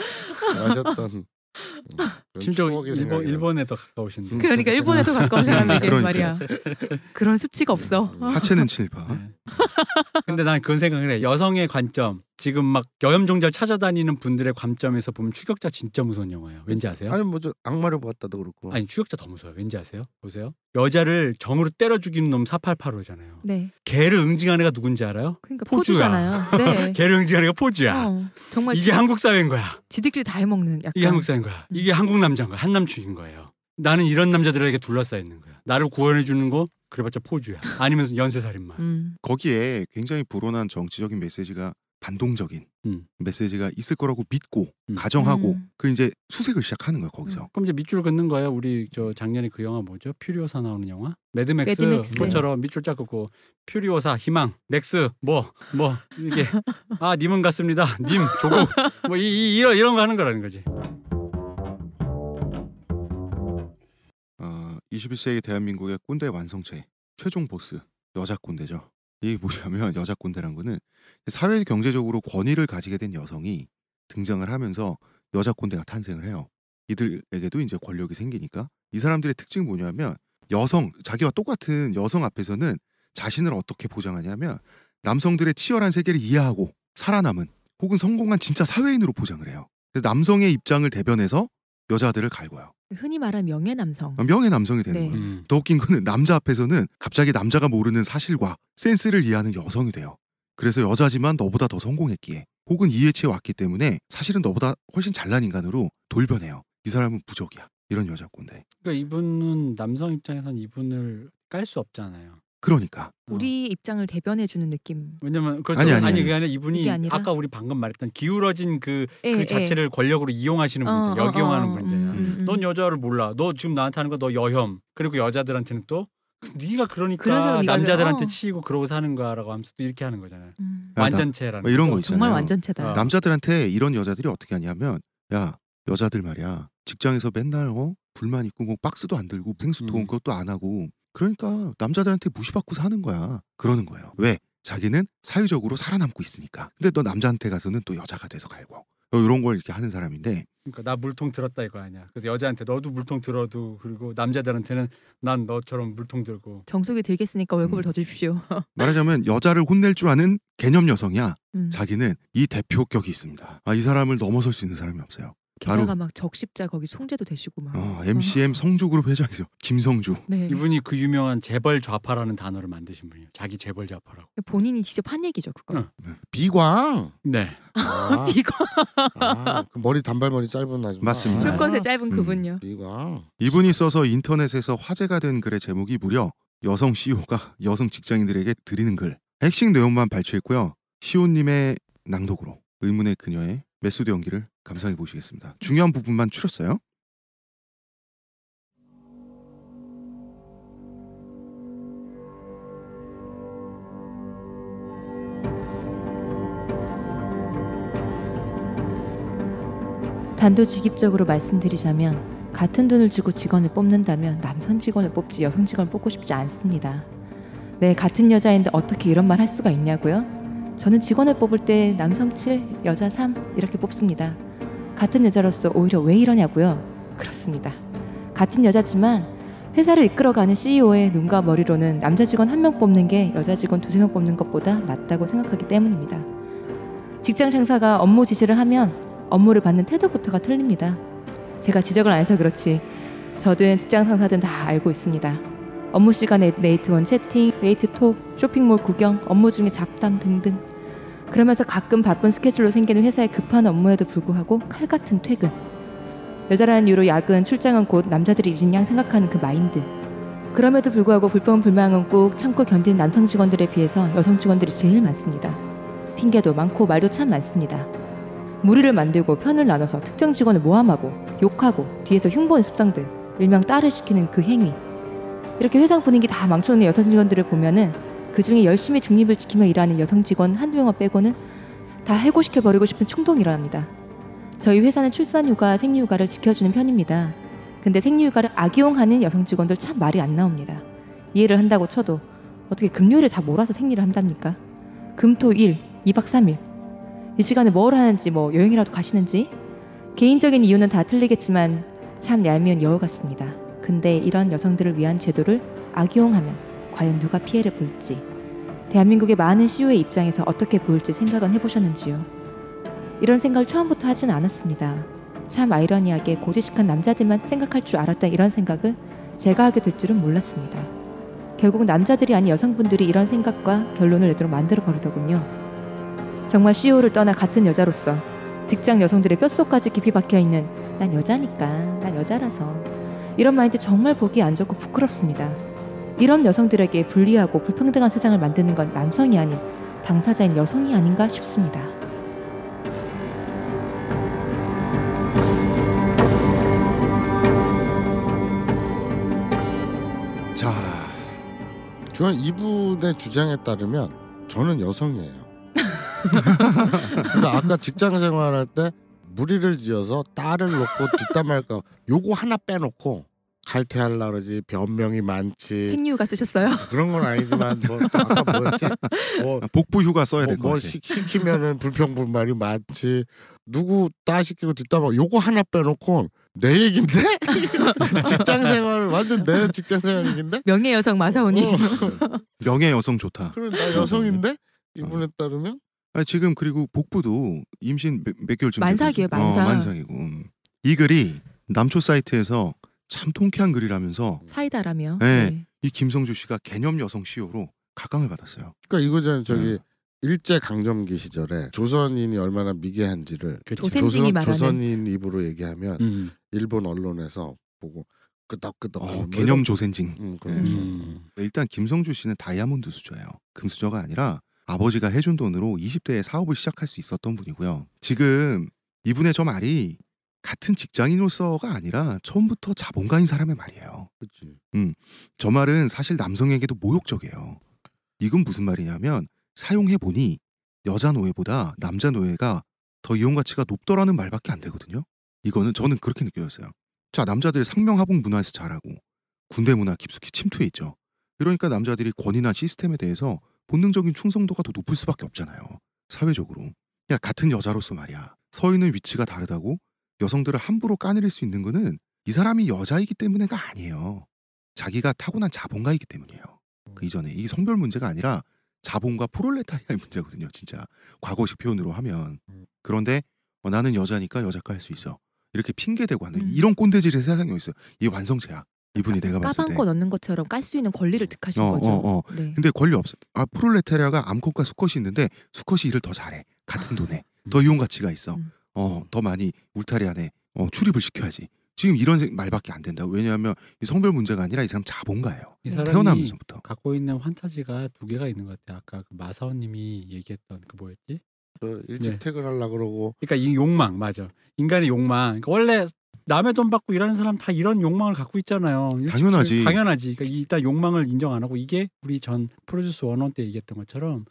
마셨던 음, 심지어 일본, 일본에 더가까우신 음. 그러니까 일본에 더 가까운 음. 사람에게 말이야 그런 수치가 없어 하체는 칠파 네. 근데 난 그런 생각을 해 여성의 관점 지금 막여염종자를 찾아다니는 분들의 관점에서 보면 추격자 진짜 무서운 영화예요. 왠지 아세요? 아니 뭐 저 악마를 보았다도 그렇고. 아니 추격자 더 무서워요. 왠지 아세요? 보세요. 여자를 정으로 때려 죽이는 놈 488호잖아요. 네. 개를 응징한 애가 누군지 알아요? 그러니까 포주야. 포주잖아요. 네. 개를 응징한 애가 포주야. 어, 정말 이게 지, 한국 사회인 거야. 지들끼리 다 해먹는 약간. 이게 한국 사회인 거야. 음. 이게 한국 남자인 거야. 한남충인 거예요. 나는 이런 남자들에게 둘러싸여 있는 거야. 나를 구원해 주는 거 그래봤자 포주야. 아니면 연쇄살인마. 음. 거기에 굉장히 불온한 정치적인 메시지가 반동적인 음. 메시지가 있을 거라고 믿고 음. 가정하고 음. 그 이제 수색을 시작하는 거예요 거기서. 음. 그럼 이제 밑줄 긋는 거예요. 우리 저 작년에 그 영화 뭐죠? 퓨리오사 나오는 영화 매드맥스, 매처럼 밑줄 짝 긋고 퓨리오사 희망 맥스 뭐뭐 뭐 이게 아 님은 같습니다. 님 조국 뭐이 이, 이런 이런 거 하는 거라는 거지. 21세기 어, 대한민국의 꼰대 완성체 최종 보스 여자 꼰대죠. 이게 뭐냐면 여자 꼰대란 거는 사회 경제적으로 권위를 가지게 된 여성이 등장을 하면서 여자 꼰대가 탄생을 해요. 이들에게도 이제 권력이 생기니까 이 사람들의 특징 뭐냐면 여성 자기와 똑같은 여성 앞에서는 자신을 어떻게 보장하냐면 남성들의 치열한 세계를 이해하고 살아남은 혹은 성공한 진짜 사회인으로 보장을 해요. 그래서 남성의 입장을 대변해서 여자들을 갈고요. 그 흔히 말한 명예 남성. 어, 명예 남성이 되는 네. 거예요. 음. 더 웃긴 거는 남자 앞에서는 갑자기 남자가 모르는 사실과 센스를 이해하는 여성이 돼요. 그래서 여자지만 너보다 더 성공했기에 혹은 이해치에 왔기 때문에 사실은 너보다 훨씬 잘난 인간으로 돌변해요. 이 사람은 부족이야 이런 여자꾼데. 그러니까 이분은 남성 입장에선 이분을 깔 수 없잖아요. 그러니까. 어. 우리 입장을 대변해 주는 느낌. 왜냐면 그렇죠. 아니 아니, 아니, 아니. 그게 아니라 이분이 아니라? 아까 우리 방금 말했던 기울어진 그, 에, 예, 그 예. 자체를 에. 권력으로 이용하시는 어, 분이죠. 어, 역이용하는 어, 분이잖아 음, 음, 음. 넌 여자를 몰라. 너 지금 나한테 하는 거 너 여혐. 그리고 여자들한테는 또 네가 그러니까 남자들한테 어. 치이고 그러고 사는 거라고 하면서 또 이렇게 하는 거잖아요. 음. 아, 완전체라는 뭐 이런 거, 거 있잖아요. 정말 완전체다. 어. 남자들한테 이런 여자들이 어떻게 하냐면 야 여자들 말이야 직장에서 맨날 어 불만 있고 뭐 박스도 안 들고 생수통 음. 그것도 안 하고 그러니까 남자들한테 무시받고 사는 거야. 그러는 거예요. 왜? 자기는 사회적으로 살아남고 있으니까. 근데 너 남자한테 가서는 또 여자가 돼서 갈고. 이런 어, 걸 이렇게 하는 사람인데 그러니까 나 물통 들었다 이거 아니야. 그래서 여자한테 너도 물통 들어도 그리고 남자들한테는 난 너처럼 물통 들고 정수기 들겠으니까 월급을 음. 더 주십시오. 말하자면 여자를 혼낼 줄 아는 개념 여성이야. 음. 자기는 이 대표격이 있습니다. 아, 이 사람을 넘어설 수 있는 사람이 없어요. 게다가 막 적십자 거기 송재도 되시고 막 어, 아, MCM 성주그룹 회장이죠 김성주 네. 이분이 그 유명한 재벌 좌파라는 단어를 만드신 분이에요 자기 재벌 좌파라고 본인이 직접 한 얘기죠 그거 응. 네. 비광 네 아, 아. 비광 아, 그 머리 단발머리 짧은 아줌마 맞습니다 풀것에 네. 짧은 음, 그분요 음. 비광 이분이 써서 인터넷에서 화제가 된 글의 제목이 무려 여성 CEO가 여성 직장인들에게 드리는 글 핵심 내용만 발췌했고요 시온님의 e 낭독으로 의문의 그녀의 메소드 연기를 감상해 보시겠습니다. 중요한 부분만 추렸어요. 단도직입적으로 말씀드리자면 같은 돈을 주고 직원을 뽑는다면 남성 직원을 뽑지 여성 직원을 뽑고 싶지 않습니다. 네, 같은 여자인데 어떻게 이런 말 할 수가 있냐고요? 저는 직원을 뽑을 때 남성 7, 여자 3 이렇게 뽑습니다. 같은 여자로서 오히려 왜 이러냐고요? 그렇습니다. 같은 여자지만 회사를 이끌어가는 CEO의 눈과 머리로는 남자 직원 한 명 뽑는 게 여자 직원 두 세 명 뽑는 것보다 낫다고 생각하기 때문입니다. 직장 상사가 업무 지시를 하면 업무를 받는 태도부터가 틀립니다. 제가 지적을 안 해서 그렇지 저든 직장 상사든 다 알고 있습니다. 업무 시간에 네이트원 채팅, 네이트톡, 쇼핑몰 구경, 업무 중에 잡담 등등 그러면서 가끔 바쁜 스케줄로 생기는 회사의 급한 업무에도 불구하고 칼 같은 퇴근. 여자라는 이유로 야근, 출장은 곧 남자들이 일인양 생각하는 그 마인드. 그럼에도 불구하고 불평 불만은 꾹 참고 견딘 남성 직원들에 비해서 여성 직원들이 제일 많습니다. 핑계도 많고 말도 참 많습니다. 무리를 만들고 편을 나눠서 특정 직원을 모함하고 욕하고 뒤에서 흉보는 습성들, 일명 딸을 시키는 그 행위. 이렇게 회장 분위기 다 망쳐놓는 여성 직원들을 보면은 그중에 열심히 중립을 지키며 일하는 여성 직원 한두 명을 빼고는 다 해고시켜 버리고 싶은 충동이 일어납니다. 저희 회사는 출산휴가, 생리휴가를 지켜주는 편입니다. 근데 생리휴가를 악용하는 여성 직원들 참 말이 안 나옵니다. 이해를 한다고 쳐도 어떻게 금요일에 다 몰아서 생리를 한답니까? 금토일 2박 3일 이 시간에 뭘 하는지 뭐 여행이라도 가시는지 개인적인 이유는 다 틀리겠지만 참 얄미운 여우 같습니다. 근데 이런 여성들을 위한 제도를 악용하면 과연 누가 피해를 볼지, 대한민국의 많은 CEO의 입장에서 어떻게 보일지 생각은 해보셨는지요? 이런 생각을 처음부터 하진 않았습니다. 참 아이러니하게 고지식한 남자들만 생각할 줄 알았던 이런 생각을 제가 하게 될 줄은 몰랐습니다. 결국 남자들이 아닌 여성분들이 이런 생각과 결론을 내도록 만들어 버리더군요. 정말 CEO를 떠나 같은 여자로서 직장 여성들의 뼛속까지 깊이 박혀 있는 난 여자니까, 난 여자라서 이런 마인드 정말 보기 안 좋고 부끄럽습니다. 이런 여성들에게 불리하고 불평등한 세상을 만드는 건 남성이 아닌 당사자인 여성이 아닌가 싶습니다. 자, 주한 이분의 주장에 따르면 저는 여성이에요. 그러니까 아까 직장 생활할 때 무리를 지어서 딸을 놓고 뒷담할까 요거 하나 빼놓고 탈퇴할라 그러지 변명이 많지. 생유가 쓰셨어요? 뭐 그런 건 아니지만 뭐 아까 뭐였지? 뭐 복부 휴가 써야 될것 뭐, 뭐 시, 키면은 불평불만이 많지. 누구 따 시키고 뒷담화 요거 하나 빼놓고 내 얘긴데 직장 생활 완전 내 직장 생활인데 명예 여성 마사오님 어. 명예 여성 좋다. 그럼 나 여성인데 어. 이분에 어. 따르면 아 지금 그리고 복부도 임신 몇, 몇 개월쯤 만삭이에요 만삭 어, 만삭이고 음. 이 글이 남초 사이트에서 참 통쾌한 글이라면서 사이다라며. 네, 네. 이 김성주 씨가 개념 여성 CEO로 각광을 받았어요. 그러니까 이거잖아요. 저기 네. 일제 강점기 시절에 조선인이 얼마나 미개한지를 조선, 조선인 입으로 얘기하면 음. 일본 언론에서 보고 끄덕끄덕 어, 뭐 개념 조센징. 음, 네. 그렇죠. 음. 네, 일단 김성주 씨는 다이아몬드 수저예요. 금수저가 아니라 아버지가 해준 돈으로 20대에 사업을 시작할 수 있었던 분이고요. 지금 이분의 저 말이 같은 직장인으로서가 아니라 처음부터 자본가인 사람의 말이에요. 그렇지. 음, 저 말은 사실 남성에게도 모욕적이에요. 이건 무슨 말이냐면 사용해 보니 여자 노예보다 남자 노예가 더 이용 가치가 높더라는 말밖에 안 되거든요. 이거는 저는 그렇게 느껴졌어요. 자, 남자들 상명하복 문화에서 자라고 군대 문화 깊숙이 침투해 있죠. 그러니까 남자들이 권위나 시스템에 대해서 본능적인 충성도가 더 높을 수밖에 없잖아요. 사회적으로. 야, 같은 여자로서 말이야. 서 있는 위치가 다르다고 여성들을 함부로 까내릴 수 있는 거는 이 사람이 여자이기 때문에가 아니에요. 자기가 타고난 자본가이기 때문이에요. 그 이전에 이 성별 문제가 아니라 자본과 프롤레타리아의 문제거든요. 진짜 과거식 표현으로 하면 그런데 어, 나는 여자니까 여자가 할 수 있어. 이렇게 핑계대고 하는 음. 이런 꼰대질이 세상에 있어이 완성체야. 이분이 내가 봤을 때 까방꺼 넣는 것처럼 깔 수 있는 권리를 어, 득하신 어, 거죠. 어, 어. 네. 근데 권리 없어. 아 프롤레타리아가 암컷과 수컷이 있는데 수컷이 일을 더 잘해. 같은 돈에 더 음. 이용 가치가 있어. 음. 어, 더 많이 울타리 안에 어, 출입을 시켜야지. 지금 이런 말밖에 안 된다. 왜냐하면 성별 문제가 아니라 이 사람 자본가예요. 이 음, 사람이 태어나면서부터 갖고 있는 환타지가 두 개가 있는 것 같아요. 아까 그 마사오님이 얘기했던 그 뭐였지? 그 일찍 네. 퇴근하려 그러고. 그러니까 이 욕망 맞아. 인간의 욕망. 그러니까 원래 남의 돈 받고 일하는 사람 다 이런 욕망을 갖고 있잖아요. 당연하지. 당연하지. 그러니까 일단 욕망을 인정 안 하고 이게 우리 전 프로듀스 원원 때 얘기했던 것처럼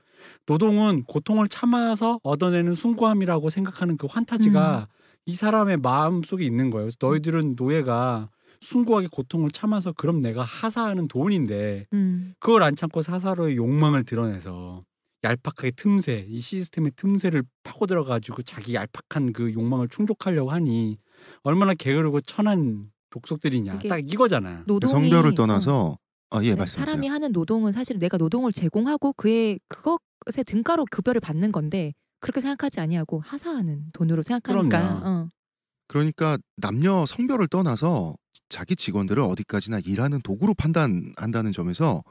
노동은 고통을 참아서 얻어내는 숭고함이라고 생각하는 그 환타지가 음. 이 사람의 마음 속에 있는 거예요. 그래서 너희들은 노예가 숭고하게 고통을 참아서 그럼 내가 하사하는 돈인데 음. 그걸 안 참고 사사로의 욕망을 드러내서 얄팍하게 틈새 이 시스템의 틈새를 파고 들어가지고 자기 얄팍한 그 욕망을 충족하려고 하니 얼마나 게으르고 천한 독속들이냐 딱 이거잖아. 노동이, 성별을 떠나서 어. 아, 예, 맞 네, 사람이 하는 노동은 사실 내가 노동을 제공하고 그의 그거 것에 등가로 급여를 받는 건데 그렇게 생각하지 아니하고 하사하는 돈으로 생각하니까. 어. 그러니까 남녀 성별을 떠나서 자기 직원들을 어디까지나 일하는 도구로 판단한다는 점에서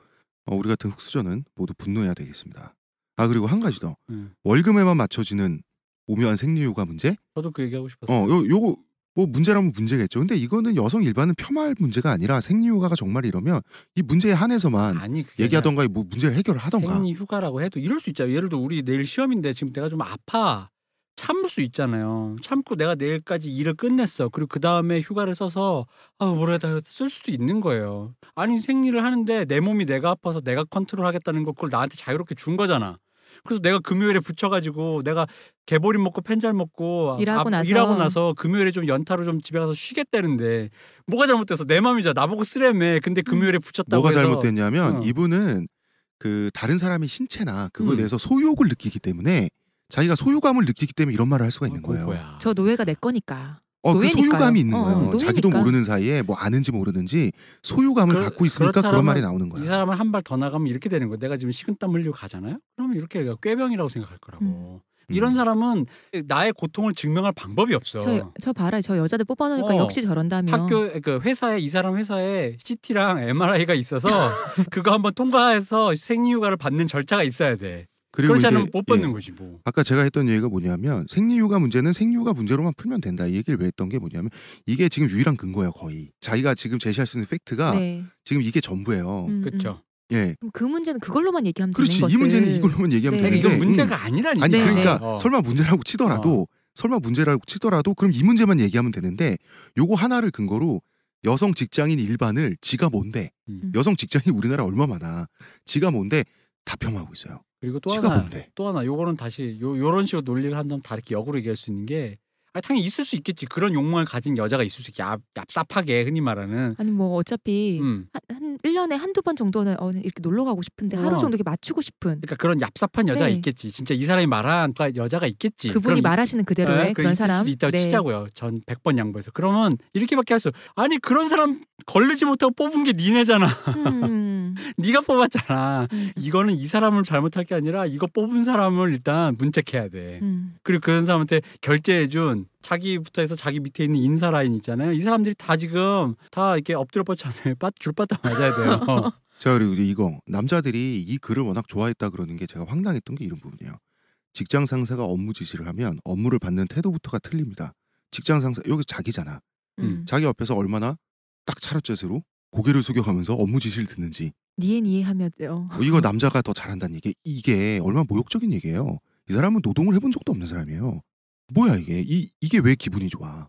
어, 우리 같은 흑수저는 모두 분노해야 되겠습니다. 아 그리고 한 가지 더 음. 월급에만 맞춰지는 오묘한 생리휴가 문제. 저도 그 얘기하고 어, 싶었어요. 어, 요 요거 뭐 문제라면 문제겠죠. 근데 이거는 여성 일반은 폄하할 문제가 아니라 생리휴가가 정말 이러면 이 문제에 한해서만 아니, 얘기하던가 뭐 문제를 해결을 하던가. 생리휴가라고 해도 이럴 수있잖아요 예를 들어 우리 내일 시험인데 지금 내가 좀 아파 참을 수 있잖아요. 참고 내가 내일까지 일을 끝냈어. 그리고 그 다음에 휴가를 써서 아 모레다 쓸 수도 있는 거예요. 아니 생리를 하는데 내 몸이 내가 아파서 내가 컨트롤하겠다는 걸 그걸 나한테 자유롭게 준 거잖아. 그래서 내가 금요일에 붙여가지고 내가 개보림 먹고 펜잘 먹고 아, 일하고, 아, 나서. 일하고 나서 금요일에 좀 연타로 좀 집에 가서 쉬겠다는데 뭐가 잘못돼서내 맘이자 나보고 쓰레매 근데 음. 금요일에 붙였다고 뭐가 해서. 잘못됐냐면 어. 이분은 그 다른 사람의 신체나 그거에 음. 대해서 소욕을 느끼기 때문에 자기가 소유감을 느끼기 때문에 이런 말을 할 수가 있는 거예요. 저 노예가 내 거니까. 어, 그 소유감이 있는 어, 어, 거예요. 어, 자기도 모르는 사이에 뭐 아는지 모르는지 소유감을 그, 갖고 있으니까 그런 말이 나오는 거예요이 사람은 한 발 더 나가면 이렇게 되는 거예요 내가 지금 식은땀 흘리고 가잖아요. 그러면 이렇게 꾀병이라고 생각할 거라고. 음. 이런 음. 사람은 나의 고통을 증명할 방법이 없어. 저, 저 봐라, 저 여자들 뽑아놓으니까 어, 역시 저런다며. 학교 그 회사에 이 사람 회사에 CT랑 MRI가 있어서 그거 한번 통과해서 생리휴가를 받는 절차가 있어야 돼. 그렇지 않으면 못 받는 예, 거지 뭐. 아까 제가 했던 얘기가 뭐냐면 생리휴가 문제는 생리휴가 문제로만 풀면 된다. 이 얘기를 왜 했던 게 뭐냐면 이게 지금 유일한 근거야 거의. 자기가 지금 제시할 수 있는 팩트가 네. 지금 이게 전부예요. 음, 그렇죠. 예. 그 문제는 그걸로만 얘기하면 되는 거지. 이 문제는 이걸로만 네. 얘기하면 네. 되는 이건 문제가 음. 아니라니까. 아니 그러니까 네. 어. 설마 문제라고 치더라도 어. 설마 문제라고 치더라도 그럼 이 문제만 얘기하면 되는데 요거 하나를 근거로 여성 직장인 일반을 지가 뭔데 음. 여성 직장인 우리나라 얼마 많아 지가 뭔데 다 폄하하고 있어요. 그리고 또 하나 또 하나 요거는 다시 요 요런 식으로 논리를 한다면 다 이렇게 역으로 얘기할 수 있는 게아 당연히 있을 수 있겠지. 그런 욕망을 가진 여자가 있을 수 있지. 얍, 얍삽하게 흔히 말하는. 아니 뭐 어차피 음. 한 1년에 한두 번 정도는 어, 이렇게 놀러 가고 싶은데 어. 하루 정도 이렇게 맞추고 싶은. 그러니까 그런 얍삽한 여자가 네. 있겠지. 진짜 이 사람이 말한 그 여자가 있겠지. 그분이 말하시는 그대로의 어, 그런 사람. 있다고 네. 치자고요. 전 100번 양보해서. 그러면 이렇게밖에 할 수. 아니 그런 사람 걸르지 못하고 뽑은 게 니네잖아. 음. 네가 뽑았잖아. 음. 이거는 이 사람을 잘못할 게 아니라 이거 뽑은 사람을 일단 문책해야 돼. 음. 그리고 그런 사람한테 결제해준 자기부터 해서 자기 밑에 있는 인사 라인 있잖아요. 이 사람들이 다 지금 다 이렇게 엎드려 뻗잖아요. 줄빠닥 맞아야 돼요. 제가 그리고 이거 남자들이 이 글을 워낙 좋아했다 그러는 게 제가 황당했던 게 이런 부분이에요. 직장 상사가 업무 지시를 하면 업무를 받는 태도부터가 틀립니다. 직장 상사 여기 자기잖아. 음. 자기 앞에서 얼마나 딱 차렷제스로 고개를 숙여가면서 업무 지시를 듣는지. 니에 니에 하며요. 어, 이거 남자가 더 잘한다는 얘기. 이게 얼마나 모욕적인 얘기예요. 이 사람은 노동을 해본 적도 없는 사람이에요. 뭐야 이게 이 이게 왜 기분이 좋아?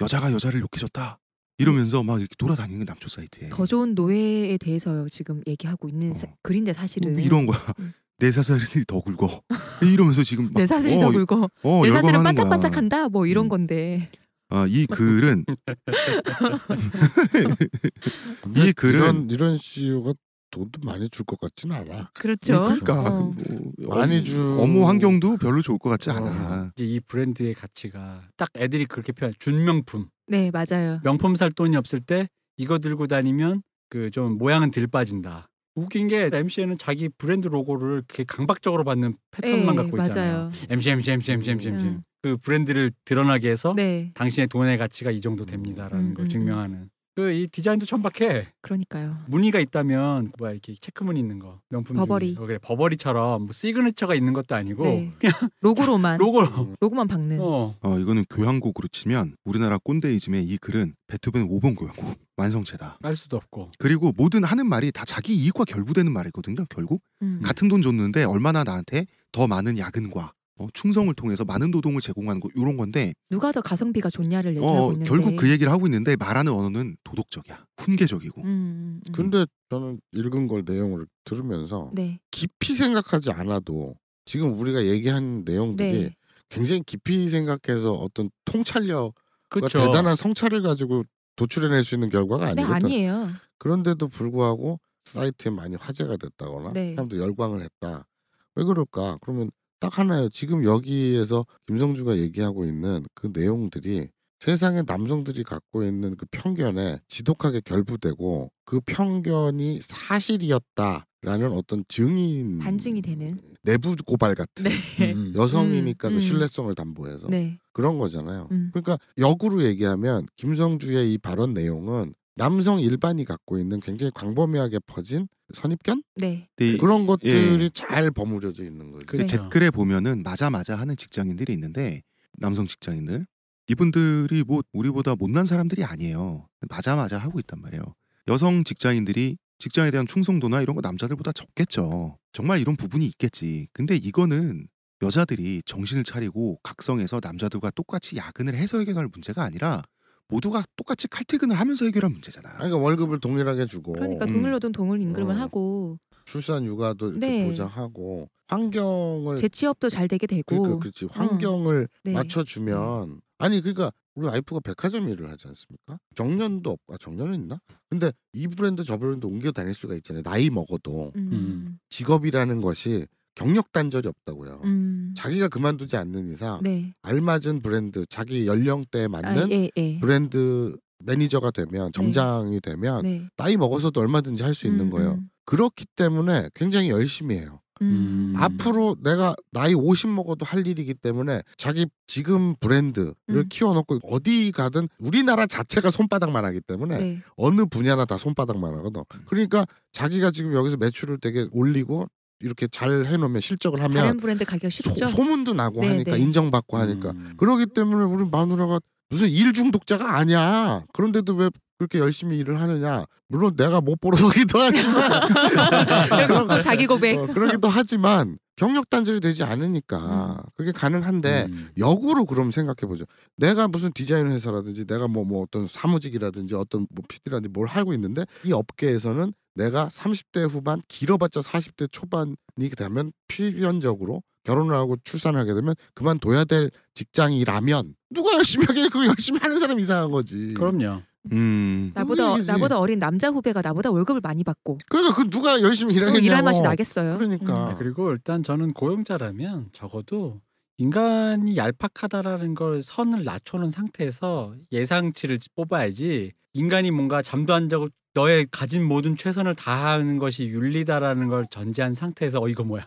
여자가 여자를 욕해줬다 이러면서 막 이렇게 돌아다니는 남초 사이트에 더 좋은 노예에 대해서 지금 얘기하고 있는 어. 사, 글인데 사실은 뭐 이런 거야. 음. 내 사슬이 더 굵어 이러면서 지금 막, 내 사슬이 어, 더 굵어 어, 내 사슬은 반짝반짝한다 뭐 음. 이런 음. 건데 아, 이 글은 이 글은 이런 이런 CEO가 돈도 많이 줄 것같지는 않아. 그렇죠. 그러니까 어. 뭐, 많이 주 업무 환경도 별로 좋을 것 같지 어. 않아. 이 브랜드의 가치가 딱 애들이 그렇게 표현 준명품. 네 맞아요. 명품 살 돈이 없을 때 이거 들고 다니면 그 좀 모양은 덜 빠진다. 웃긴 게 MCN은 자기 브랜드 로고를 이 강박적으로 받는 패턴만 에이, 네, 갖고 있잖아요. 맞아요. MC MC MC MC MC MC 음. 그 브랜드를 드러나게 해서 네. 당신의 돈의 가치가 이 정도 됩니다라는 음, 걸 음, 음, 음. 증명하는. 그이 디자인도 천박해. 그러니까요. 무늬가 있다면 뭐 이렇게 체크 무늬 있는 거 명품 버버리. 중에, 어, 그래 버버리처럼 뭐 시그니처가 있는 것도 아니고 네. 그냥 로고로만 로고 음. 로고만 박는. 어. 어 이거는 교향곡으로 치면 우리나라 꼰대이즘의 이 글은 베토벤 5번 교향곡 완성체다. 알 수도 없고. 그리고 모든 하는 말이 다 자기 이익과 결부되는 말이거든요. 결국 음. 같은 돈 줬는데 얼마나 나한테 더 많은 야근과 어, 충성을 통해서 많은 노동을 제공하는 거 이런 건데 누가 더 가성비가 좋냐를 어, 얘기하고 어, 있는데 결국 그 얘기를 하고 있는데 말하는 언어는 도덕적이야 훈계적이고 음, 음, 음, 근데 저는 읽은 걸 내용을 들으면서 네. 깊이 생각하지 않아도 지금 우리가 얘기한 내용들이 네. 굉장히 깊이 생각해서 어떤 통찰력 그렇죠. 대단한 성찰을 가지고 도출해낼 수 있는 결과가 네, 아니거든 네, 아니에요 그런데도 불구하고 사이트에 많이 화제가 됐다거나 네. 사람들 열광을 했다 왜 그럴까 그러면 딱하나요 지금 여기에서 김성주가 얘기하고 있는 그 내용들이 세상의 남성들이 갖고 있는 그 편견에 지독하게 결부되고 그 편견이 사실이었다. 라는 어떤 증인 반증이 되는 내부 고발 같은 네. 음, 여성이니까 그 음, 그 신뢰성을 담보해서 네. 그런 거잖아요. 음. 그러니까 역으로 얘기하면 김성주의 이 발언 내용은 남성 일반이 갖고 있는 굉장히 광범위하게 퍼진 선입견 네. 네. 그런 것들이 예. 잘 버무려져 있는 거죠. 그 그렇죠. 댓글에 보면은 맞아 맞아 하는 직장인들이 있는데 남성 직장인들 이분들이 뭐 우리보다 못난 사람들이 아니에요. 맞아 맞아 하고 있단 말이에요. 여성 직장인들이 직장에 대한 충성도나 이런 거 남자들보다 적겠죠. 정말 이런 부분이 있겠지. 근데 이거는 여자들이 정신을 차리고 각성해서 남자들과 똑같이 야근을 해서 해결할 문제가 아니라 모두가 똑같이 칼퇴근을 하면서 해결한 문제잖아. 아 그러니까 월급을 동일하게 주고. 그러니까 동일로든 동일 임금을 음. 어. 하고. 출산 육아도 이렇게 네. 보장하고 환경을 재취업도 잘 되게 되고. 그러니까 그렇지 어. 환경을 어. 네. 맞춰주면 아니 그러니까 우리 와이프가 백화점 일을 하지 않습니까? 정년도 없고 아, 정년은 있나? 근데 이 브랜드 저 브랜드 옮겨 다닐 수가 있잖아요. 나이 먹어도 음. 음. 직업이라는 것이 경력 단절이 없다고요. 음. 자기가 그만두지 않는 이상 네. 알맞은 브랜드, 자기 연령대에 맞는 아, 예, 예. 브랜드 매니저가 되면 네. 점장이 되면 네. 나이 먹어서도 얼마든지 할 수 있는 음, 거예요. 음. 그렇기 때문에 굉장히 열심히 해요. 음. 음. 앞으로 내가 나이 50 먹어도 할 일이기 때문에 자기 지금 브랜드를 음. 키워놓고 어디 가든 우리나라 자체가 손바닥만 하기 때문에 네. 어느 분야나 다 손바닥만 하거든. 그러니까 자기가 지금 여기서 매출을 되게 올리고 이렇게 잘 해놓으면 실적을 아, 하면 다른 브랜드 가기 쉽죠. 소, 문도 나고 네, 하니까 네. 인정받고 음. 하니까 음. 그러기 때문에 우리 마누라가 무슨 일 중독자가 아니야. 그런데도 왜 그렇게 열심히 일을 하느냐. 물론 내가 못 벌어서기도 하지만 그런 자기 고백. 어, 그러기도 하지만 경력 단절이 되지 않으니까 음. 그게 가능한데 음. 역으로 그럼 생각해 보죠. 내가 무슨 디자인 회사라든지 내가 뭐뭐 뭐 어떤 사무직이라든지 어떤 뭐피디라든지뭘 하고 있는데 이 업계에서는 내가 30대 후반 길어봤자 40대 초반이 되면 필연적으로 결혼을 하고 출산하게 을 되면 그만둬야 될 직장이라면 누가 열심히 하게 그 열심히 하는 사람 이상한 거지. 그럼요. 음. 나보다 어, 나보다 어린 남자 후배가 나보다 월급을 많이 받고. 그러니까 그 누가 열심히 일하겠냐. 일할 맛이 나겠어요. 그러니까. 음. 아, 그리고 일단 저는 고용자라면 적어도 인간이 얄팍하다라는 걸 선을 낮춰놓은 상태에서 예상치를 뽑아야지 인간이 뭔가 잠도 안 자고 너의 가진 모든 최선을 다하는 것이 윤리다라는 걸 전제한 상태에서 어 이거 뭐야?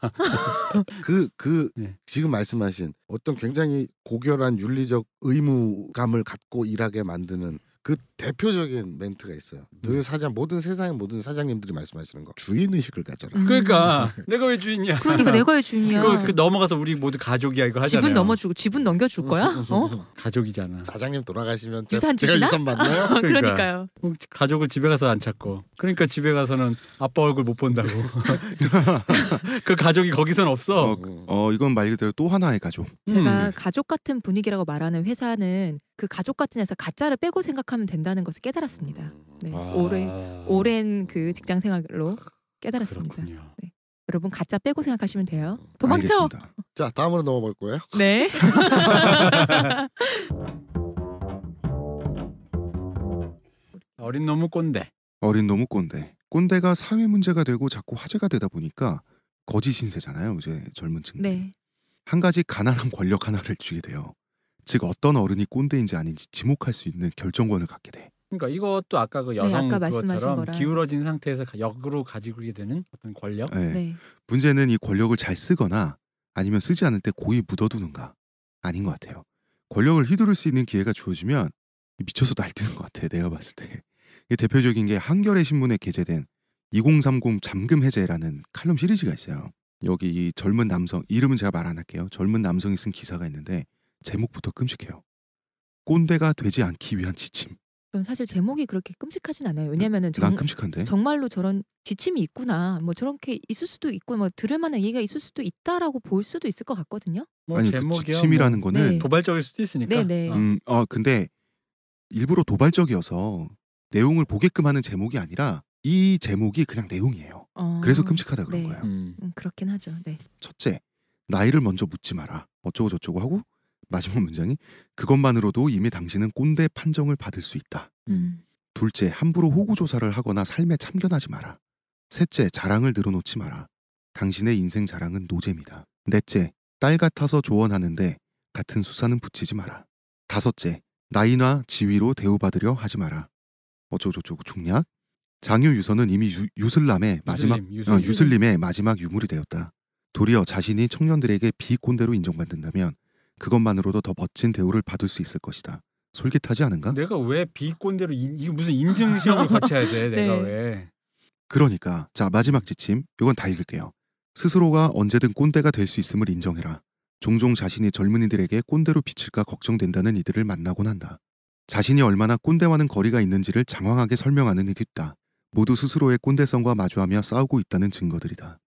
그그 그 네. 지금 말씀하신 어떤 굉장히 고결한 윤리적 의무감을 갖고 일하게 만드는 그 대표적인 멘트가 있어요. 음. 늘 사장 모든 세상의 모든 사장님들이 말씀하시는 거 주인 의식을 가져라. 음. 그러니까 내가 왜 주인이야? 그러니까 내가 왜 주인이야? 이그 넘어가서 우리 모두 가족이야 이거 하잖아요. 지분 넘어주고 지분 넘겨줄 거야? 어, 어, 어, 어? 가족이잖아. 사장님 돌아가시면 유산 제, 가 유산 받나요? 그러니까요. 그러니까. 뭐 가족을 집에 가서 안 찾고 그러니까 집에 가서는 아빠 얼굴 못 본다고. 그 가족이 거기선 없어. 어, 그, 어, 이건 말 그대로 또 하나의 가족. 제가 음. 가족 같은 분위기라고 말하는 회사는 그 가족 같은 회사 가짜를 빼고 생각하면 된다. 된다는 것을 깨달았습니다. 네, 음. 아. 오래 오랜 그 직장 생활로 깨달았습니다. 네. 여러분 가짜 빼고 생각하시면 돼요. 음. 도망쳐. 알겠습니다. 자 다음으로 넘어갈 거예요. 네. 어린 너무 꼰대. 어린 너무 꼰대. 꼰대가 사회 문제가 되고 자꾸 화제가 되다 보니까 거짓 신세잖아요. 이제 젊은 층. 네. 한 가지 가난한 권력 하나를 쥐게 돼요. 즉 어떤 어른이 꼰대인지 아닌지 지목할 수 있는 결정권을 갖게 돼. 그러니까 이것도 아까 그 네, 여성 네, 아까 그것처럼 기울어진 상태에서 역으로 가지고 되는 어떤 권력. 네. 네. 문제는 이 권력을 잘 쓰거나 아니면 쓰지 않을 때 고의 묻어두는가 아닌 것 같아요. 권력을 휘두를 수 있는 기회가 주어지면 미쳐서 날뛰는 것 같아. 내가 봤을 때. 대표적인 게 한겨레 신문에 게재된 2030 잠금 해제라는 칼럼 시리즈가 있어요. 여기 이 젊은 남성 이름은 제가 말 안 할게요. 젊은 남성이 쓴 기사가 있는데 제목부터 끔찍해요. 꼰대가 되지 않기 위한 지침. 전 사실 제목이 그렇게 끔찍하진 않아요. 왜냐면은 정, 난 끔찍한데. 정말로 저런 지침이 있구나. 뭐 저렇게 있을 수도 있고 뭐 들을 만한 얘기가 있을 수도 있다라고 볼 수도 있을 것 같거든요. 뭐 아니 그 제목이요? 그 지침이라는 뭐 거는 네. 도발적일 수도 있으니까. 네네. 네. 음, 아 근데 일부러 도발적이어서 내용을 보게끔 하는 제목이 아니라 이 제목이 그냥 내용이에요. 어... 그래서 끔찍하다 그런 네. 거예요. 음. 음, 그렇긴 하죠. 네. 첫째, 나이를 먼저 묻지 마라. 어쩌고 저쩌고 하고 마지막 문장이 그것만으로도 이미 당신은 꼰대 판정을 받을 수 있다. 음. 둘째, 함부로 호구 조사를 하거나 삶에 참견하지 마라. 셋째, 자랑을 늘어놓지 마라. 당신의 인생 자랑은 노잼이다. 넷째, 딸 같아서 조언하는데 같은 수사는 붙이지 마라. 다섯째, 나이나 지위로 대우받으려 하지 마라. 어쩌고저쩌고 중략. 장유 유서는 이미 유, 슬람의 마지막 어, 유슬림, 어, 유슬림의 마지막 유물이 되었다. 도리어 자신이 청년들에게 비꼰대로 인정받는다면 그것만으로도 더 멋진 대우를 받을 수 있을 것이다. 솔깃하지 않은가? 내가 왜 비꼰대로 이게 무슨 인증 시험을 거쳐야 돼? 네. 내가 네. 왜? 그러니까 자 마지막 지침 이건 다 읽을게요. 스스로가 언제든 꼰대가 될 수 있음을 인정해라. 종종 자신이 젊은이들에게 꼰대로 비칠까 걱정된다는 이들을 만나곤 한다. 자신이 얼마나 꼰대와는 거리가 있는지를 장황하게 설명하는 이도 있다. 모두 스스로의 꼰대성과 마주하며 싸우고 있다는 증거들이다.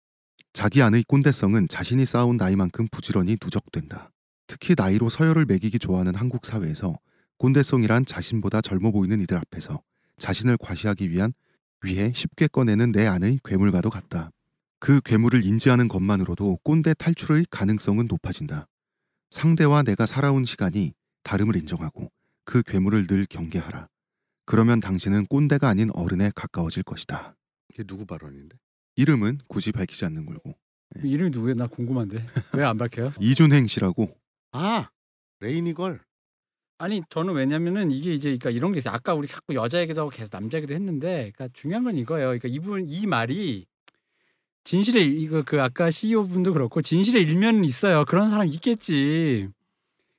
자기 안의 꼰대성은 자신이 쌓아온 나이만큼 부지런히 누적된다. 특히 나이로 서열을 매기기 좋아하는 한국 사회에서 꼰대송이란 자신보다 젊어 보이는 이들 앞에서 자신을 과시하기 위한 위해 쉽게 꺼내는 내 안의 괴물과도 같다. 그 괴물을 인지하는 것만으로도 꼰대 탈출의 가능성은 높아진다. 상대와 내가 살아온 시간이 다름을 인정하고 그 괴물을 늘 경계하라. 그러면 당신은 꼰대가 아닌 어른에 가까워질 것이다. 이게 누구 발언인데? 이름은 굳이 밝히지 않는 걸고. 예. 이름이 누구야? 나 궁금한데. 왜 안 밝혀요? 이준행 씨라고 아 레이니걸. 아니 저는 왜냐면은 이게 이제 그러니까 이런 게 있어요. 아까 우리 자꾸 여자 얘기도 하고 계속 남자 얘기도 했는데 그러니까 중요한 건 이거예요. 그러니까 이분 이 말이 진실의 이거 그 아까 CEO 분도 그렇고 진실의 일면은 있어요. 그런 사람 있겠지.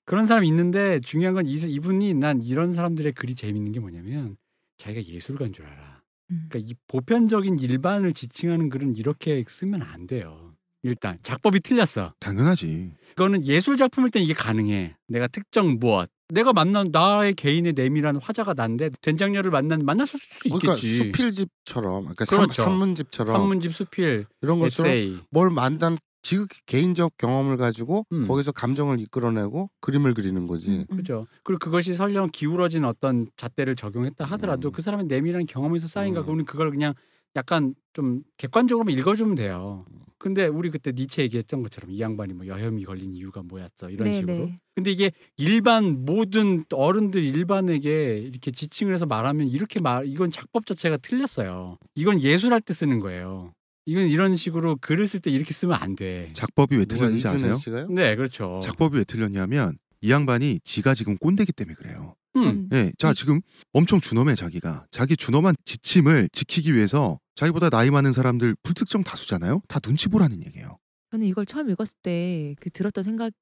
그런 사람 있는데 중요한 건 이, 이분이 난 이런 사람들의 글이 재밌는 게 뭐냐면 자기가 예술가인 줄 알아. 음. 그러니까 이 보편적인 일반을 지칭하는 글은 이렇게 쓰면 안 돼요. 일단 작법이 틀렸어. 당연하지. 이거는 예술 작품일 땐 이게 가능해. 내가 특정 무엇, 내가 만난 나의 개인의 내밀한 화자가 난데 된장녀를 만난 만났을 수 그러니까 있겠지. 그러니까 수필집처럼, 그러니까 그렇죠. 산, 문집처럼 산문집 수필 이런 것처럼 뭘 만난 지극히 개인적 경험을 가지고 음. 거기서 감정을 이끌어내고 그림을 그리는 거지. 음, 그렇죠. 그리고 그것이 설령 기울어진 어떤 잣대를 적용했다 하더라도 음. 그 사람의 내밀한 경험에서 쌓인 가 음. 그거는 그걸 그냥 약간 좀 객관적으로 읽어주면 돼요. 음. 근데 우리 그때 니체 얘기했던 것처럼 이 양반이 뭐 여혐이 걸린 이유가 뭐였어 이런 네네. 식으로. 네. 근데 이게 일반 모든 어른들 일반에게 이렇게 지칭을 해서 말하면 이렇게 말 이건 작법 자체가 틀렸어요. 이건 예술할 때 쓰는 거예요. 이건 이런 식으로 글을 쓸 때 이렇게 쓰면 안 돼. 작법이 왜 틀렸는지 아세요? 씨가요? 네, 그렇죠. 작법이 왜 틀렸냐면 이 양반이 지가 지금 꼰대기 때문에 그래요. 음. 예, 자 음. 지금 엄청 준엄해 자기가 자기 준엄한 지침을 지키기 위해서 자기보다 나이 많은 사람들 불특정 다수잖아요. 다 눈치 보라는 얘기예요. 저는 이걸 처음 읽었을 때그 들었던 생각과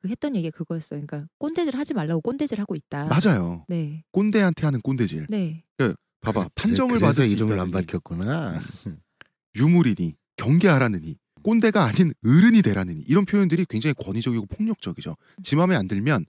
그 했던 얘기가 그거였어요. 그러니까 꼰대질 하지 말라고 꼰대질 하고 있다. 맞아요. 네. 꼰대한테 하는 꼰대질. 네. 그러니까 봐봐 그 판정을 그래, 받을 이름을 안 밝혔구나. 유물이니 경계하라느니 꼰대가 아닌 어른이 되라느니 이런 표현들이 굉장히 권위적이고 폭력적이죠. 음. 지 맘에 안 들면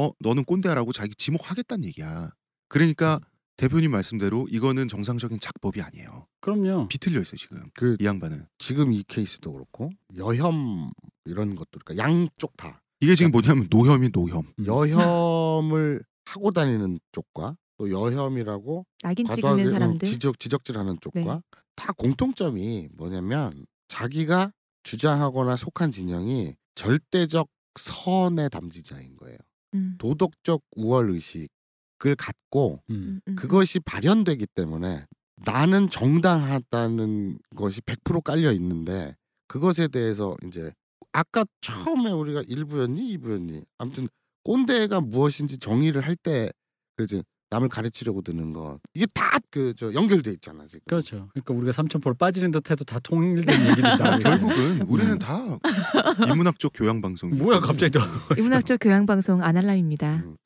어 너는 꼰대라고 자기 지목하겠다는 얘기야. 그러니까 음. 대표님 말씀대로 이거는 정상적인 작법이 아니에요. 그럼요. 비틀려 있어 지금. 그이 양반은 지금 이 케이스도 그렇고 여혐 이런 것도 그러니까 양쪽 다. 이게 지금 그러니까 뭐냐면 노혐이 노혐. 음. 여혐을 하고 다니는 쪽과 또 여혐이라고 낙인 찍는 음, 사람들 지적 지적질하는 네. 쪽과 네. 다 공통점이 뭐냐면 자기가 주장하거나 속한 진영이 절대적 선의 담지자인 거예요. 음. 도덕적 우월 의식을 갖고 음. 음, 음. 그것이 발현되기 때문에 나는 정당하다는 것이 100% 깔려 있는데 그것에 대해서 이제 아까 처음에 우리가 일부였니이부였니 아무튼 꼰대가 무엇인지 정의를 할 때 그래서 남을 가르치려고 드는 거 이게 다 그 저 연결돼 있잖아 지금. 그렇죠. 그러니까 우리가 삼천포로 빠지는 듯해도 다 통일된 얘기입니다. 결국은 음. 우리는 다이문학적 교양 방송. 뭐야 갑자기 또 인문학적 교양 방송 안할람입니다. 음.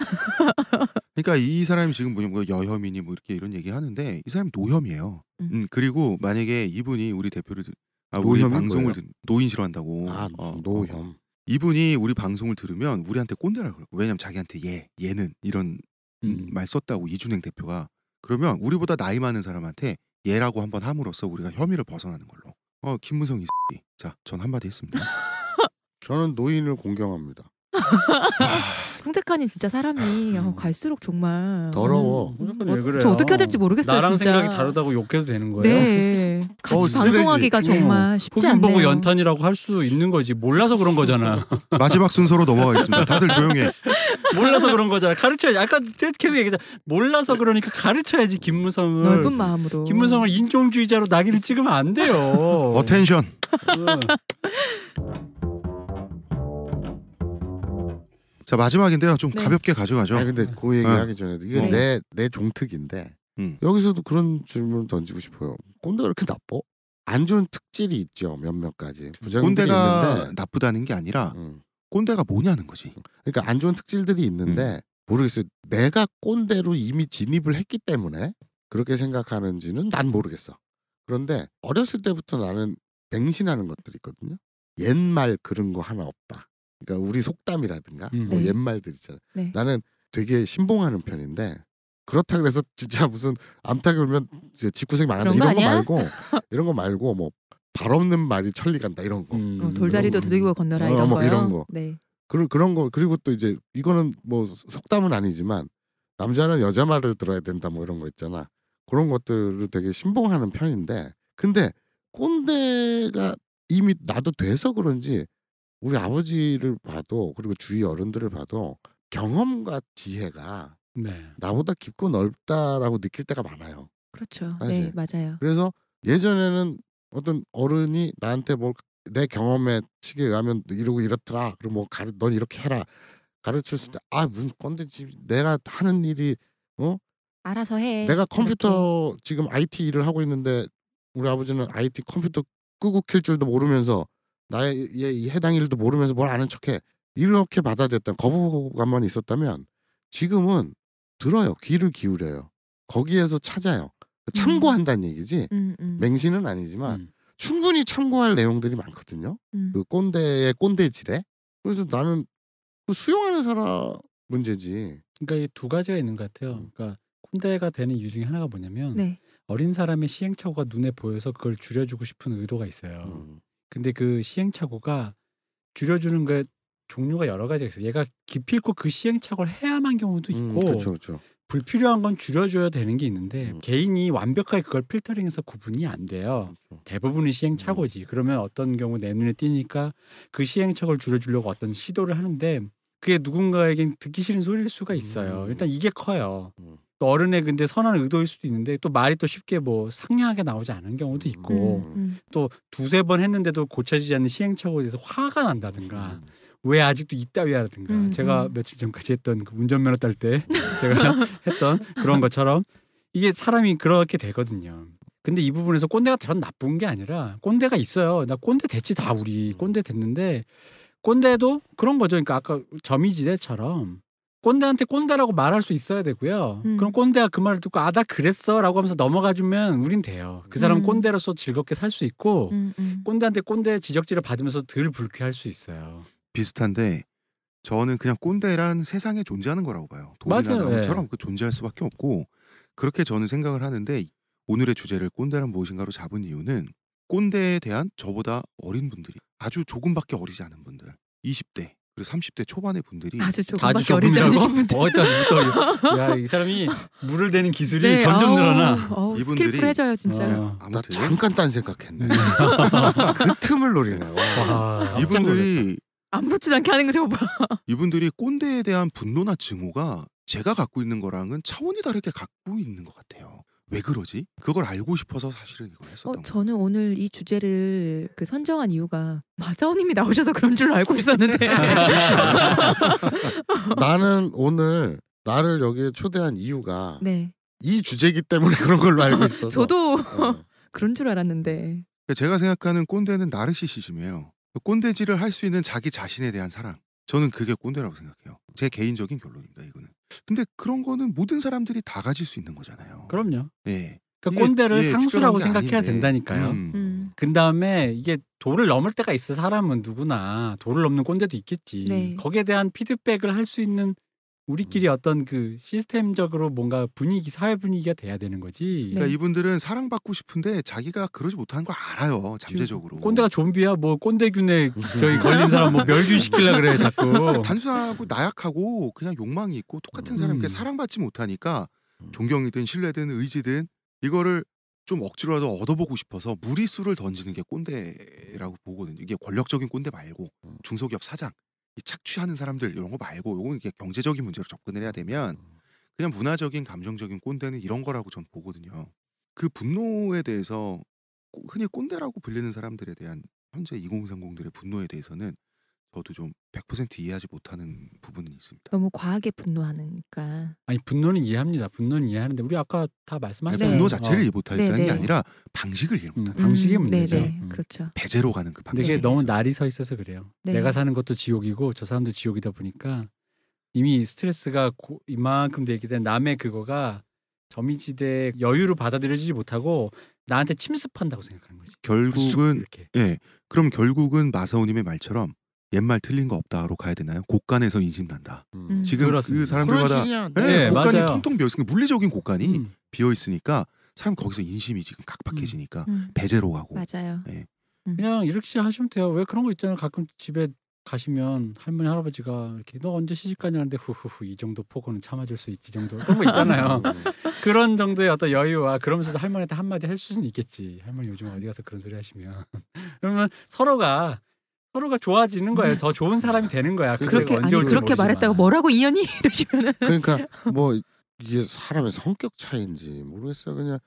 그러니까 이 사람이 지금 뭐냐 면 뭐 여혐이니 뭐 이렇게 이런 얘기 하는데 이 사람 노혐이에요. 음. 음. 그리고 만약에 이분이 우리 대표를 아, 우리 방송을 들, 노인 싫어한다고. 아 어, 어, 어. 노혐. 어. 이분이 우리 방송을 들으면 우리한테 꼰대라 그러 왜냐면 자기한테 얘 얘는 이런 음. 말 썼다고 이준행 대표가 그러면 우리보다 나이 많은 사람한테 얘라고 한번 함으로써 우리가 혐의를 벗어나는 걸로. 어 김무성 이 X끼. 자, 전 한마디 했습니다. 저는 노인을 공경합니다. 송작가님 아. 진짜 사람이 어, 갈수록 정말 더러워. 음, 어, 저 어떻게 해야 될지 모르겠어요. 나랑 진짜. 생각이 다르다고 욕해도 되는 거예요? 네. 같이 어, 방송하기가 쓰레기. 어. 정말 쉽지 뭐 않네요. 보고 연탄이라고 할 수 있는 거지 몰라서 그런 거잖아. 마지막 순서로 넘어가겠습니다. 다들 조용해. 몰라서 그런 거잖아. 가르쳐야지. 아까 계속 얘기했잖아. 몰라서 그러니까 가르쳐야지 김무성을. 넓은 마음으로. 김무성을 인종주의자로 낙인을 찍으면 안 돼요. 어텐션. 자 마지막인데요. 좀 네. 가볍게 가져가죠. 아니, 근데 그 얘기하기 네. 전에 이게 네. 어. 내내 종특인데 음. 여기서도 그런 질문 을 던지고 싶어요. 꼰대가 이렇게 나빠? 안 좋은 특질이 있죠 몇몇 가지. 꼰대가 있는데. 나쁘다는 게 아니라 음. 꼰대가 뭐냐는 거지. 음. 그러니까 안 좋은 특질들이 있는데 음. 모르겠어요. 내가 꼰대로 이미 진입을 했기 때문에 그렇게 생각하는지는 난 모르겠어. 그런데 어렸을 때부터 나는 맹신하는 것들이 있거든요. 옛말 그런 거 하나 없다. 그러니까 우리 속담이라든가 뭐 음. 뭐 옛말들 있잖아요. 네. 나는 되게 신봉하는 편인데 그렇다 그래서 진짜 무슨 암탉이 울면 집구석이 망한다 이런 거 말고 이런 거 말고 뭐 발 없는 말이 천리 간다 이런 거 음, 어, 돌자리도 두들기고 건너라 어, 이런 뭐 거요. 이런 거. 네. 그런 그런 거 그리고 또 이제 이거는 뭐 속담은 아니지만 남자는 여자 말을 들어야 된다 뭐 이런 거 있잖아. 그런 것들을 되게 신봉하는 편인데 근데 꼰대가 이미 나도 돼서 그런지 우리 아버지를 봐도 그리고 주위 어른들을 봐도 경험과 지혜가 네. 나보다 깊고 넓다라고 느낄 때가 많아요. 그렇죠. 네, 사실. 네, 맞아요. 그래서 예전에는 어떤 어른이 나한테 뭘 내 경험에 치게 의하면 이러고 이렇더라. 그리고 뭐 가르 넌 이렇게 해라. 가르쳤을 때 아 무슨 건데지 내가 하는 일이 어 알아서 해. 내가 컴퓨터 이렇게. 지금 IT 일을 하고 있는데 우리 아버지는 IT 컴퓨터 끄고 킬 줄도 모르면서 나의 이 해당 일도 모르면서 뭘 아는 척해 이렇게 받아들였던 거부감만 있었다면 지금은 들어요. 귀를 기울여요. 거기에서 찾아요. 음. 참고한다는 얘기지 음, 음. 맹신은 아니지만 음. 충분히 참고할 내용들이 많거든요. 음. 그 꼰대의 꼰대질에 그래서 나는 그 수용하는 사람 문제지. 그러니까 이 두 가지가 있는 것 같아요. 음. 그러니까 꼰대가 되는 이유 중에 하나가 뭐냐면 네. 어린 사람의 시행착오가 눈에 보여서 그걸 줄여주고 싶은 의도가 있어요. 근데 그 시행착오가 줄여주는 게 종류가 여러 가지가 있어요. 얘가 기필코 그 시행착오를 해야만 경우도 음, 있고 음, 그쵸, 그쵸. 불필요한 건 줄여줘야 되는 게 있는데 음. 개인이 완벽하게 그걸 필터링해서 구분이 안 돼요. 그쵸. 대부분이 시행착오지. 음. 그러면 어떤 경우 내 눈에 띄니까 그 시행착오를 줄여주려고 어떤 시도를 하는데 그게 누군가에겐 듣기 싫은 소리일 수가 있어요. 음. 일단 이게 커요. 음. 또 어른의 근데 선한 의도일 수도 있는데 또 말이 또 쉽게 뭐 상냥하게 나오지 않은 경우도 있고 음. 또 두세 번 했는데도 고쳐지지 않는 시행착오에 대해서 화가 난다든가 음. 왜 아직도 있다위 하든가 음, 제가 음. 며칠 전까지 했던 그 운전면허 딸 때 제가 했던 그런 것처럼 이게 사람이 그렇게 되거든요. 근데 이 부분에서 꼰대가 전 나쁜 게 아니라 꼰대가 있어요. 나 꼰대 됐지 다 우리 음. 꼰대 됐는데 꼰대도 그런 거죠. 그러니까 아까 점이지대처럼 꼰대한테 꼰대라고 말할 수 있어야 되고요. 음. 그럼 꼰대가 그 말을 듣고 아 나 그랬어라고 하면서 넘어가주면 우린 돼요. 그 사람 음. 꼰대로서 즐겁게 살 수 있고 음, 음, 꼰대한테 꼰대 지적질을 받으면서 덜 불쾌할 수 있어요. 비슷한데 저는 그냥 꼰대란 세상에 존재하는 거라고 봐요. 돈이나 맞아처럼그 예. 존재할 수밖에 없고 그렇게 저는 생각을 하는데 오늘의 주제를 꼰대란 무엇인가로 잡은 이유는 꼰대에 대한 저보다 어린 분들이 아주 조금밖에 어리지 않은 분들 20대 그리고 30대 초반의 분들이 아주 조금밖에 어리지 않으 분들 어, 야이 사람이 물을 대는 기술이 네, 점점 아우, 늘어나 아우, 이분들이 스킬풀해져요 진짜 어. 아, 네, 아무튼 잠깐 딴 생각했네 네. 그 틈을 노리네 와, 이분들이 안 붙지 않게 하는 거 저거 봐. 이분들이 꼰대에 대한 분노나 증오가 제가 갖고 있는 거랑은 차원이 다르게 갖고 있는 것 같아요. 왜 그러지? 그걸 알고 싶어서 사실은 이걸 어, 했었던 어, 저는 오늘 이 주제를 그 선정한 이유가 마사오님이 나오셔서 그런 줄로 알고 있었는데 나는 오늘 나를 여기에 초대한 이유가 네. 이 주제기 때문에 그런 걸로 알고 있어서 저도 어. 그런 줄 알았는데 제가 생각하는 꼰대는 나르시시즘이에요. 그 꼰대질을 할 수 있는 자기 자신에 대한 사랑. 저는 그게 꼰대라고 생각해요. 제 개인적인 결론입니다. 이거는. 근데 그런 거는 모든 사람들이 다 가질 수 있는 거잖아요. 그럼요. 예. 그러니까 꼰대를 예, 상수라고 생각해야 아닌데. 된다니까요. 음. 음. 그 다음에 이게 도를 넘을 때가 있어 사람은 누구나 도를 넘는 꼰대도 있겠지. 네. 거기에 대한 피드백을 할 수 있는 우리끼리 음. 어떤 그 시스템적으로 뭔가 분위기 사회 분위기가 돼야 되는 거지. 그러니까 네. 이분들은 사랑받고 싶은데 자기가 그러지 못하는 거 알아요. 잠재적으로. 꼰대가 좀비야. 뭐 꼰대균에 저희 걸린 사람 뭐 멸균 시키려 그래 자꾸. 그러니까 단순하고 나약하고 그냥 욕망이 있고 똑같은 사람에게 음. 사랑받지 못하니까 음. 존경이든 신뢰든 의지든 이거를 좀 억지로라도 얻어보고 싶어서 무리수를 던지는 게 꼰대라고 보거든요. 이게 권력적인 꼰대 말고 음. 중소기업 사장 착취하는 사람들 이런 거 말고 요건 이게 경제적인 문제로 접근을 해야 되면 음. 그냥 문화적인 감정적인 꼰대는 이런 거라고 전 보거든요. 그 분노에 대해서 흔히 꼰대라고 불리는 사람들에 대한 현재 2030들의 분노에 대해서는 저도 좀 100% 이해하지 못하는 부분은 있습니다. 너무 과하게 분노하니까. 아니 분노는 이해합니다. 분노는 이해하는데 우리 아까 다 말씀하셨죠. 그러니까 분노 자체를 어. 이해 못하겠다는 네, 네. 게 아니라 방식을 이해 음, 못하는. 음, 방식이 문제죠. 음. 그렇죠. 배제로 가는 그 방식. 이게 너무 날이 서 있어서 그래요. 네. 내가 사는 것도 지옥이고 저 사람도 지옥이다 보니까 이미 스트레스가 고, 이만큼 되기 때문에 남의 그거가 점이지대 여유로 받아들여지지 못하고 나한테 침습한다고 생각하는 거지. 결국은 예. 그럼 결국은 마사오님의 말처럼 옛말 틀린 거 없다로 가야 되나요? 곳간에서 인심 난다. 음. 음. 지금 그 그렇습니다. 그 사람들마다 네, 네, 곡간이 맞아요. 통통 비어 있으니까 물리적인 곳간이 음. 비어 있으니까 사람 거기서 인심이 지금 각박해지니까 음. 음. 배제로 가고. 맞아요. 네. 그냥 이렇게 하시면 돼요. 왜 그런 거 있잖아요. 가끔 집에 가시면 할머니 할아버지가 이렇게 너 언제 시집 가냐는데 후후후 이 정도 폭언은 참아줄 수 있지 정도 그런 거 있잖아요. 그런 정도의 어떤 여유와 그러면서도 할머니한테 한마디 할 수는 있겠지. 할머니 요즘 어디 가서 그런 소리 하시면 그러면 서로가 서로가 좋아지는 거예요. 더 좋은 음. 사람이 되는 거야. 그렇게 아니, 그렇게 말했다고 뭐라고 이연이 이러시면은 그러니까 뭐 이게 사람의 성격 차인지 모르겠어요. 그냥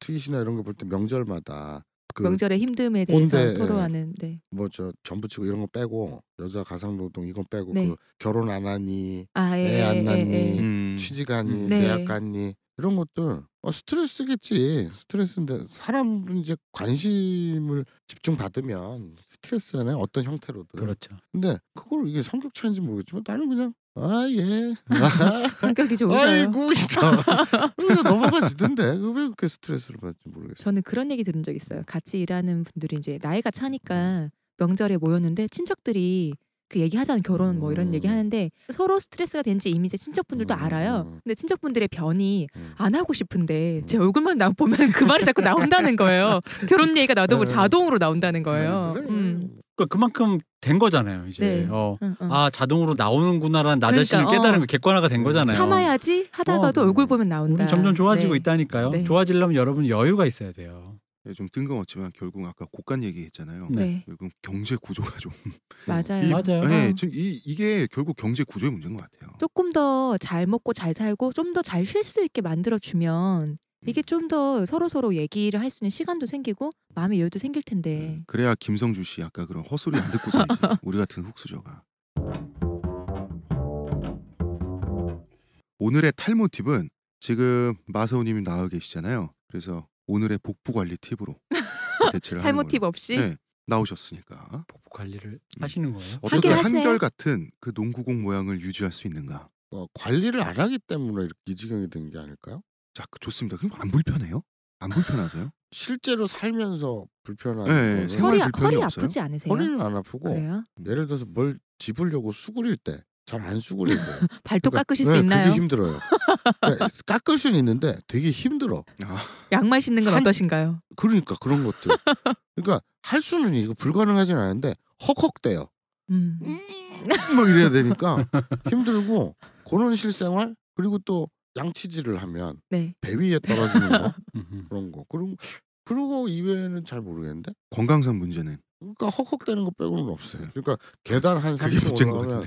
트윗이나 이런 거 볼 때 명절마다 그 명절의 힘듦에 대해서 꼰 예. 토로하는 네. 뭐저 전부치고 이런 거 빼고 여자 가상노동 이건 빼고 네. 그 결혼 안 하니 아, 예, 애안 예, 낳니 음. 취직 하니 음. 대학 갔니 이런 것들 어, 스트레스겠지 스트레스인데 사람은 이제 관심을 집중 받으면 스트레스잖아요 어떤 형태로든 그렇죠. 근데 그걸 이게 성격 차인지 모르겠지만 나는 그냥 아 예. 성격이 좋아요 아이고 그래서 넘어가지던데 왜 그렇게 스트레스를 받는지 모르겠어요. 저는 그런 얘기 들은 적 있어요. 같이 일하는 분들이 이제 나이가 차니까 음. 명절에 모였는데 친척들이 그 얘기하잖아요. 결혼 뭐 이런 얘기 음. 하는데 서로 스트레스가 된지 이미 제 친척분들도 음. 알아요. 근데 친척분들의 변이 음. 안 하고 싶은데 제 얼굴만 나 보면 그 말이 자꾸 나온다는 거예요. 결혼 얘기가 나도 뭐 네. 자동으로 나온다는 거예요. 음. 그 그만큼 된 거잖아요. 이제 네. 어. 응, 응. 아 자동으로 나오는구나라는 나 그러니까, 자신을 어. 깨달은 거 어. 객관화가 된 거잖아요. 참아야지 하다가도 어. 얼굴 보면 나온다. 점점 좋아지고 네. 있다니까요. 네. 좋아지려면 여러분 여유가 있어야 돼요. 예, 좀 뜬금없지만 결국 아까 고간 얘기했잖아요. 네. 네. 결국 경제 구조가 좀 맞아요. 이, 맞아요. 네, 예, 지금 아. 이, 이게 결국 경제 구조의 문제인 것 같아요. 조금 더 잘 먹고 잘 살고 좀 더 잘 쉴 수 있게 만들어 주면 이게 음. 좀더 서로 서로 얘기를 할 수 있는 시간도 생기고 마음의 여유도 생길 텐데. 네, 그래야 김성주 씨 아까 그런 헛소리 안 듣고 서 우리 같은 흑수저가. 오늘의 탈모 팁은 지금 마사오님이 나와 계시잖아요. 그래서 오늘의 복부 관리 팁으로 대체를 탈모 팁 없이 네, 나오셨으니까 복부 관리를 음. 하시는 거예요? 어떻게 한결 같은 그 농구공 모양을 유지할 수 있는가? 어, 관리를 안 하기 때문에 이렇게 이 지경이 된 게 아닐까요? 자, 그 좋습니다. 그럼 안 불편해요? 안 불편하세요? 실제로 살면서 불편한 네, 생활 허리, 불편이 허리 없어요? 아프지 않으세요? 허리는 안 아프고 그래요? 예를 들어서 뭘 집으려고 수그릴 때 잘안 쓰고 그래요. 발톱 그러니까, 깎으실 네, 수 네, 있나요? 되게 힘들어요. 그 깎을 수는 있는데 되게 힘들어. 아. 양말 신는 건 한, 어떠신가요? 그러니까 그런 것들. 그러니까 할 수는 이거 불가능하진 않은데 헉헉대요. 음. 음, 막 이래야 되니까 힘들고 그런 실생활 그리고 또 양치질을 하면 네. 배 위에 떨어지는 거 그런 거 그리고 그리고 이외에는 잘 모르겠는데 건강상 문제는 그러니까 헉헉대는 거 빼고는 없어요. 그러니까 계단 한 3층 올라가면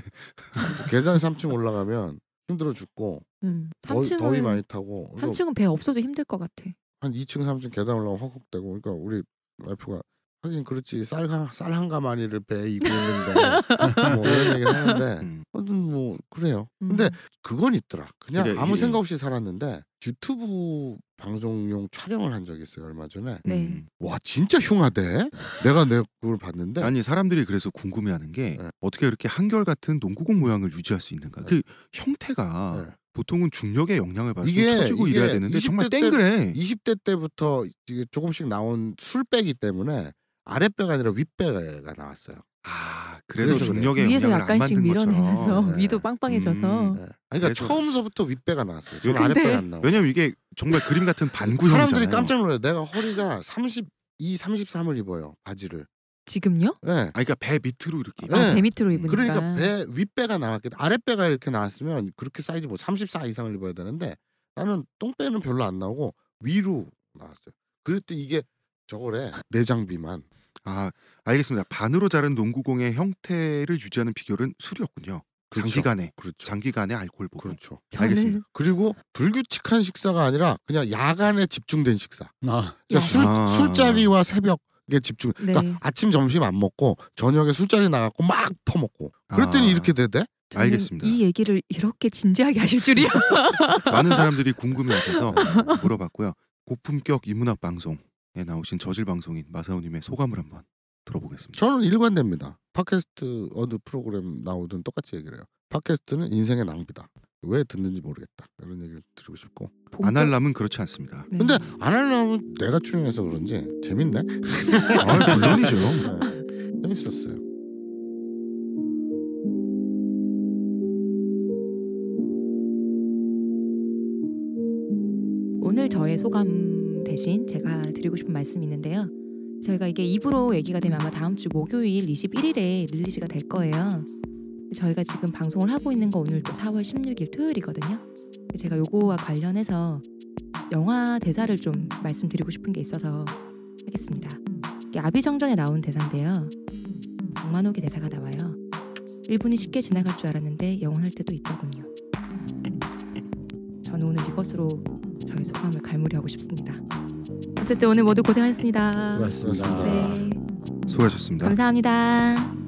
계단 3층 올라가면 힘들어 죽고 음, 3층은, 더위 많이 타고 3층은 배 없어도 힘들 것 같아. 한 2층 3층 계단 올라가면 헉헉대고 그러니까 우리 와이프가 하긴 그렇지 쌀 한 가마니를 배에 입고 있는데 뭐 이런 얘기를 하는데 음. 그래요. 음. 근데 그건 있더라. 그냥 그래, 아무 예. 생각 없이 살았는데 유튜브 방송용 촬영을 한 적이 있어요 얼마 전에. 네. 음. 와 진짜 흉하대. 내가 내 그걸 봤는데. 아니 사람들이 그래서 궁금해하는 게 네. 어떻게 이렇게 한결 같은 농구공 모양을 유지할 수 있는가. 네. 그 형태가 네. 보통은 중력의 영향을 받고 처지고 이래야 되는데 정말 땡그래. 때, 20대 때부터 조금씩 나온 술빼기 때문에 아랫배가 아니라 윗배가 나왔어요. 아 그래서, 중력에 그래. 위에서 약간씩 밀어내면서 네. 위도 빵빵해져서. 음. 네. 아 그러니까 처음서부터 윗배가 나왔어요. 저는 근데... 아랫배가 안 나와. 왜냐면 이게 정말 그림 같은 반구형이잖아요. 사람들이 깜짝 놀라요. 내가 허리가 32, 33을 입어요 바지를. 지금요? 네. 아, 그러니까 배 밑으로 이렇게. 아, 네. 배 밑으로 입으니까. 그러니까 배 윗배가 나왔겠. 아랫배가 이렇게 나왔으면 그렇게 사이즈 뭐 34 이상을 입어야 되는데 나는 똥배는 별로 안 나오고 위로 나왔어요. 그랬더니 이게 저거래 내장 비만. 아 알겠습니다. 반으로 자른 농구공의 형태를 유지하는 비결은 술이었군요. 그렇죠. 장기간에 그렇죠. 장기간의 알코올 복 그렇죠. 알겠습니다. 그리고 불규칙한 식사가 아니라 그냥 야간에 집중된 식사. 아. 그러니까 술, 아. 술자리와 새벽 게 집중. 그러니까 네. 그러니까 아침 점심 안 먹고 저녁에 술자리 나갔고 막 퍼먹고. 그랬더니 아. 이렇게 되대. 알겠습니다. 이 얘기를 이렇게 진지하게 하실 줄이야. 많은 사람들이 궁금해하셔서 물어봤고요. 고품격 인문학 방송 에 나오신 저질 방송인 마사오님의 소감을 한번 들어보겠습니다. 저는 일관됩니다. 팟캐스트 어드 프로그램 나오든 똑같이 얘기를 해요. 팟캐스트는 인생의 낭비다. 왜 듣는지 모르겠다. 이런 얘기를 드리고 싶고 안할람은 그렇지 않습니다. 네. 근데 안할람은 내가 출연해서 그런지 재밌네. 아 물론이죠. 네. 재밌었어요. 오늘 저의 소감 대신 제가 드리고 싶은 말씀이 있는데요. 저희가 이게 입으로 얘기가 되면 아마 다음 주 목요일 21일에 릴리즈가 될 거예요. 저희가 지금 방송을 하고 있는 거 오늘 또 4월 16일 토요일이거든요. 제가 요거와 관련해서 영화 대사를 좀 말씀드리고 싶은 게 있어서 하겠습니다. 아비정전에 나온 대사인데요. 장만옥의 대사가 나와요. 1분이 쉽게 지나갈 줄 알았는데 영원할 때도 있더군요. 저는 오늘 이것으로 저희 소감을 갈무리하고 싶습니다. 어쨌든 오늘 모두 고생하셨습니다. 고맙습니다. 네. 수고하셨습니다. 감사합니다.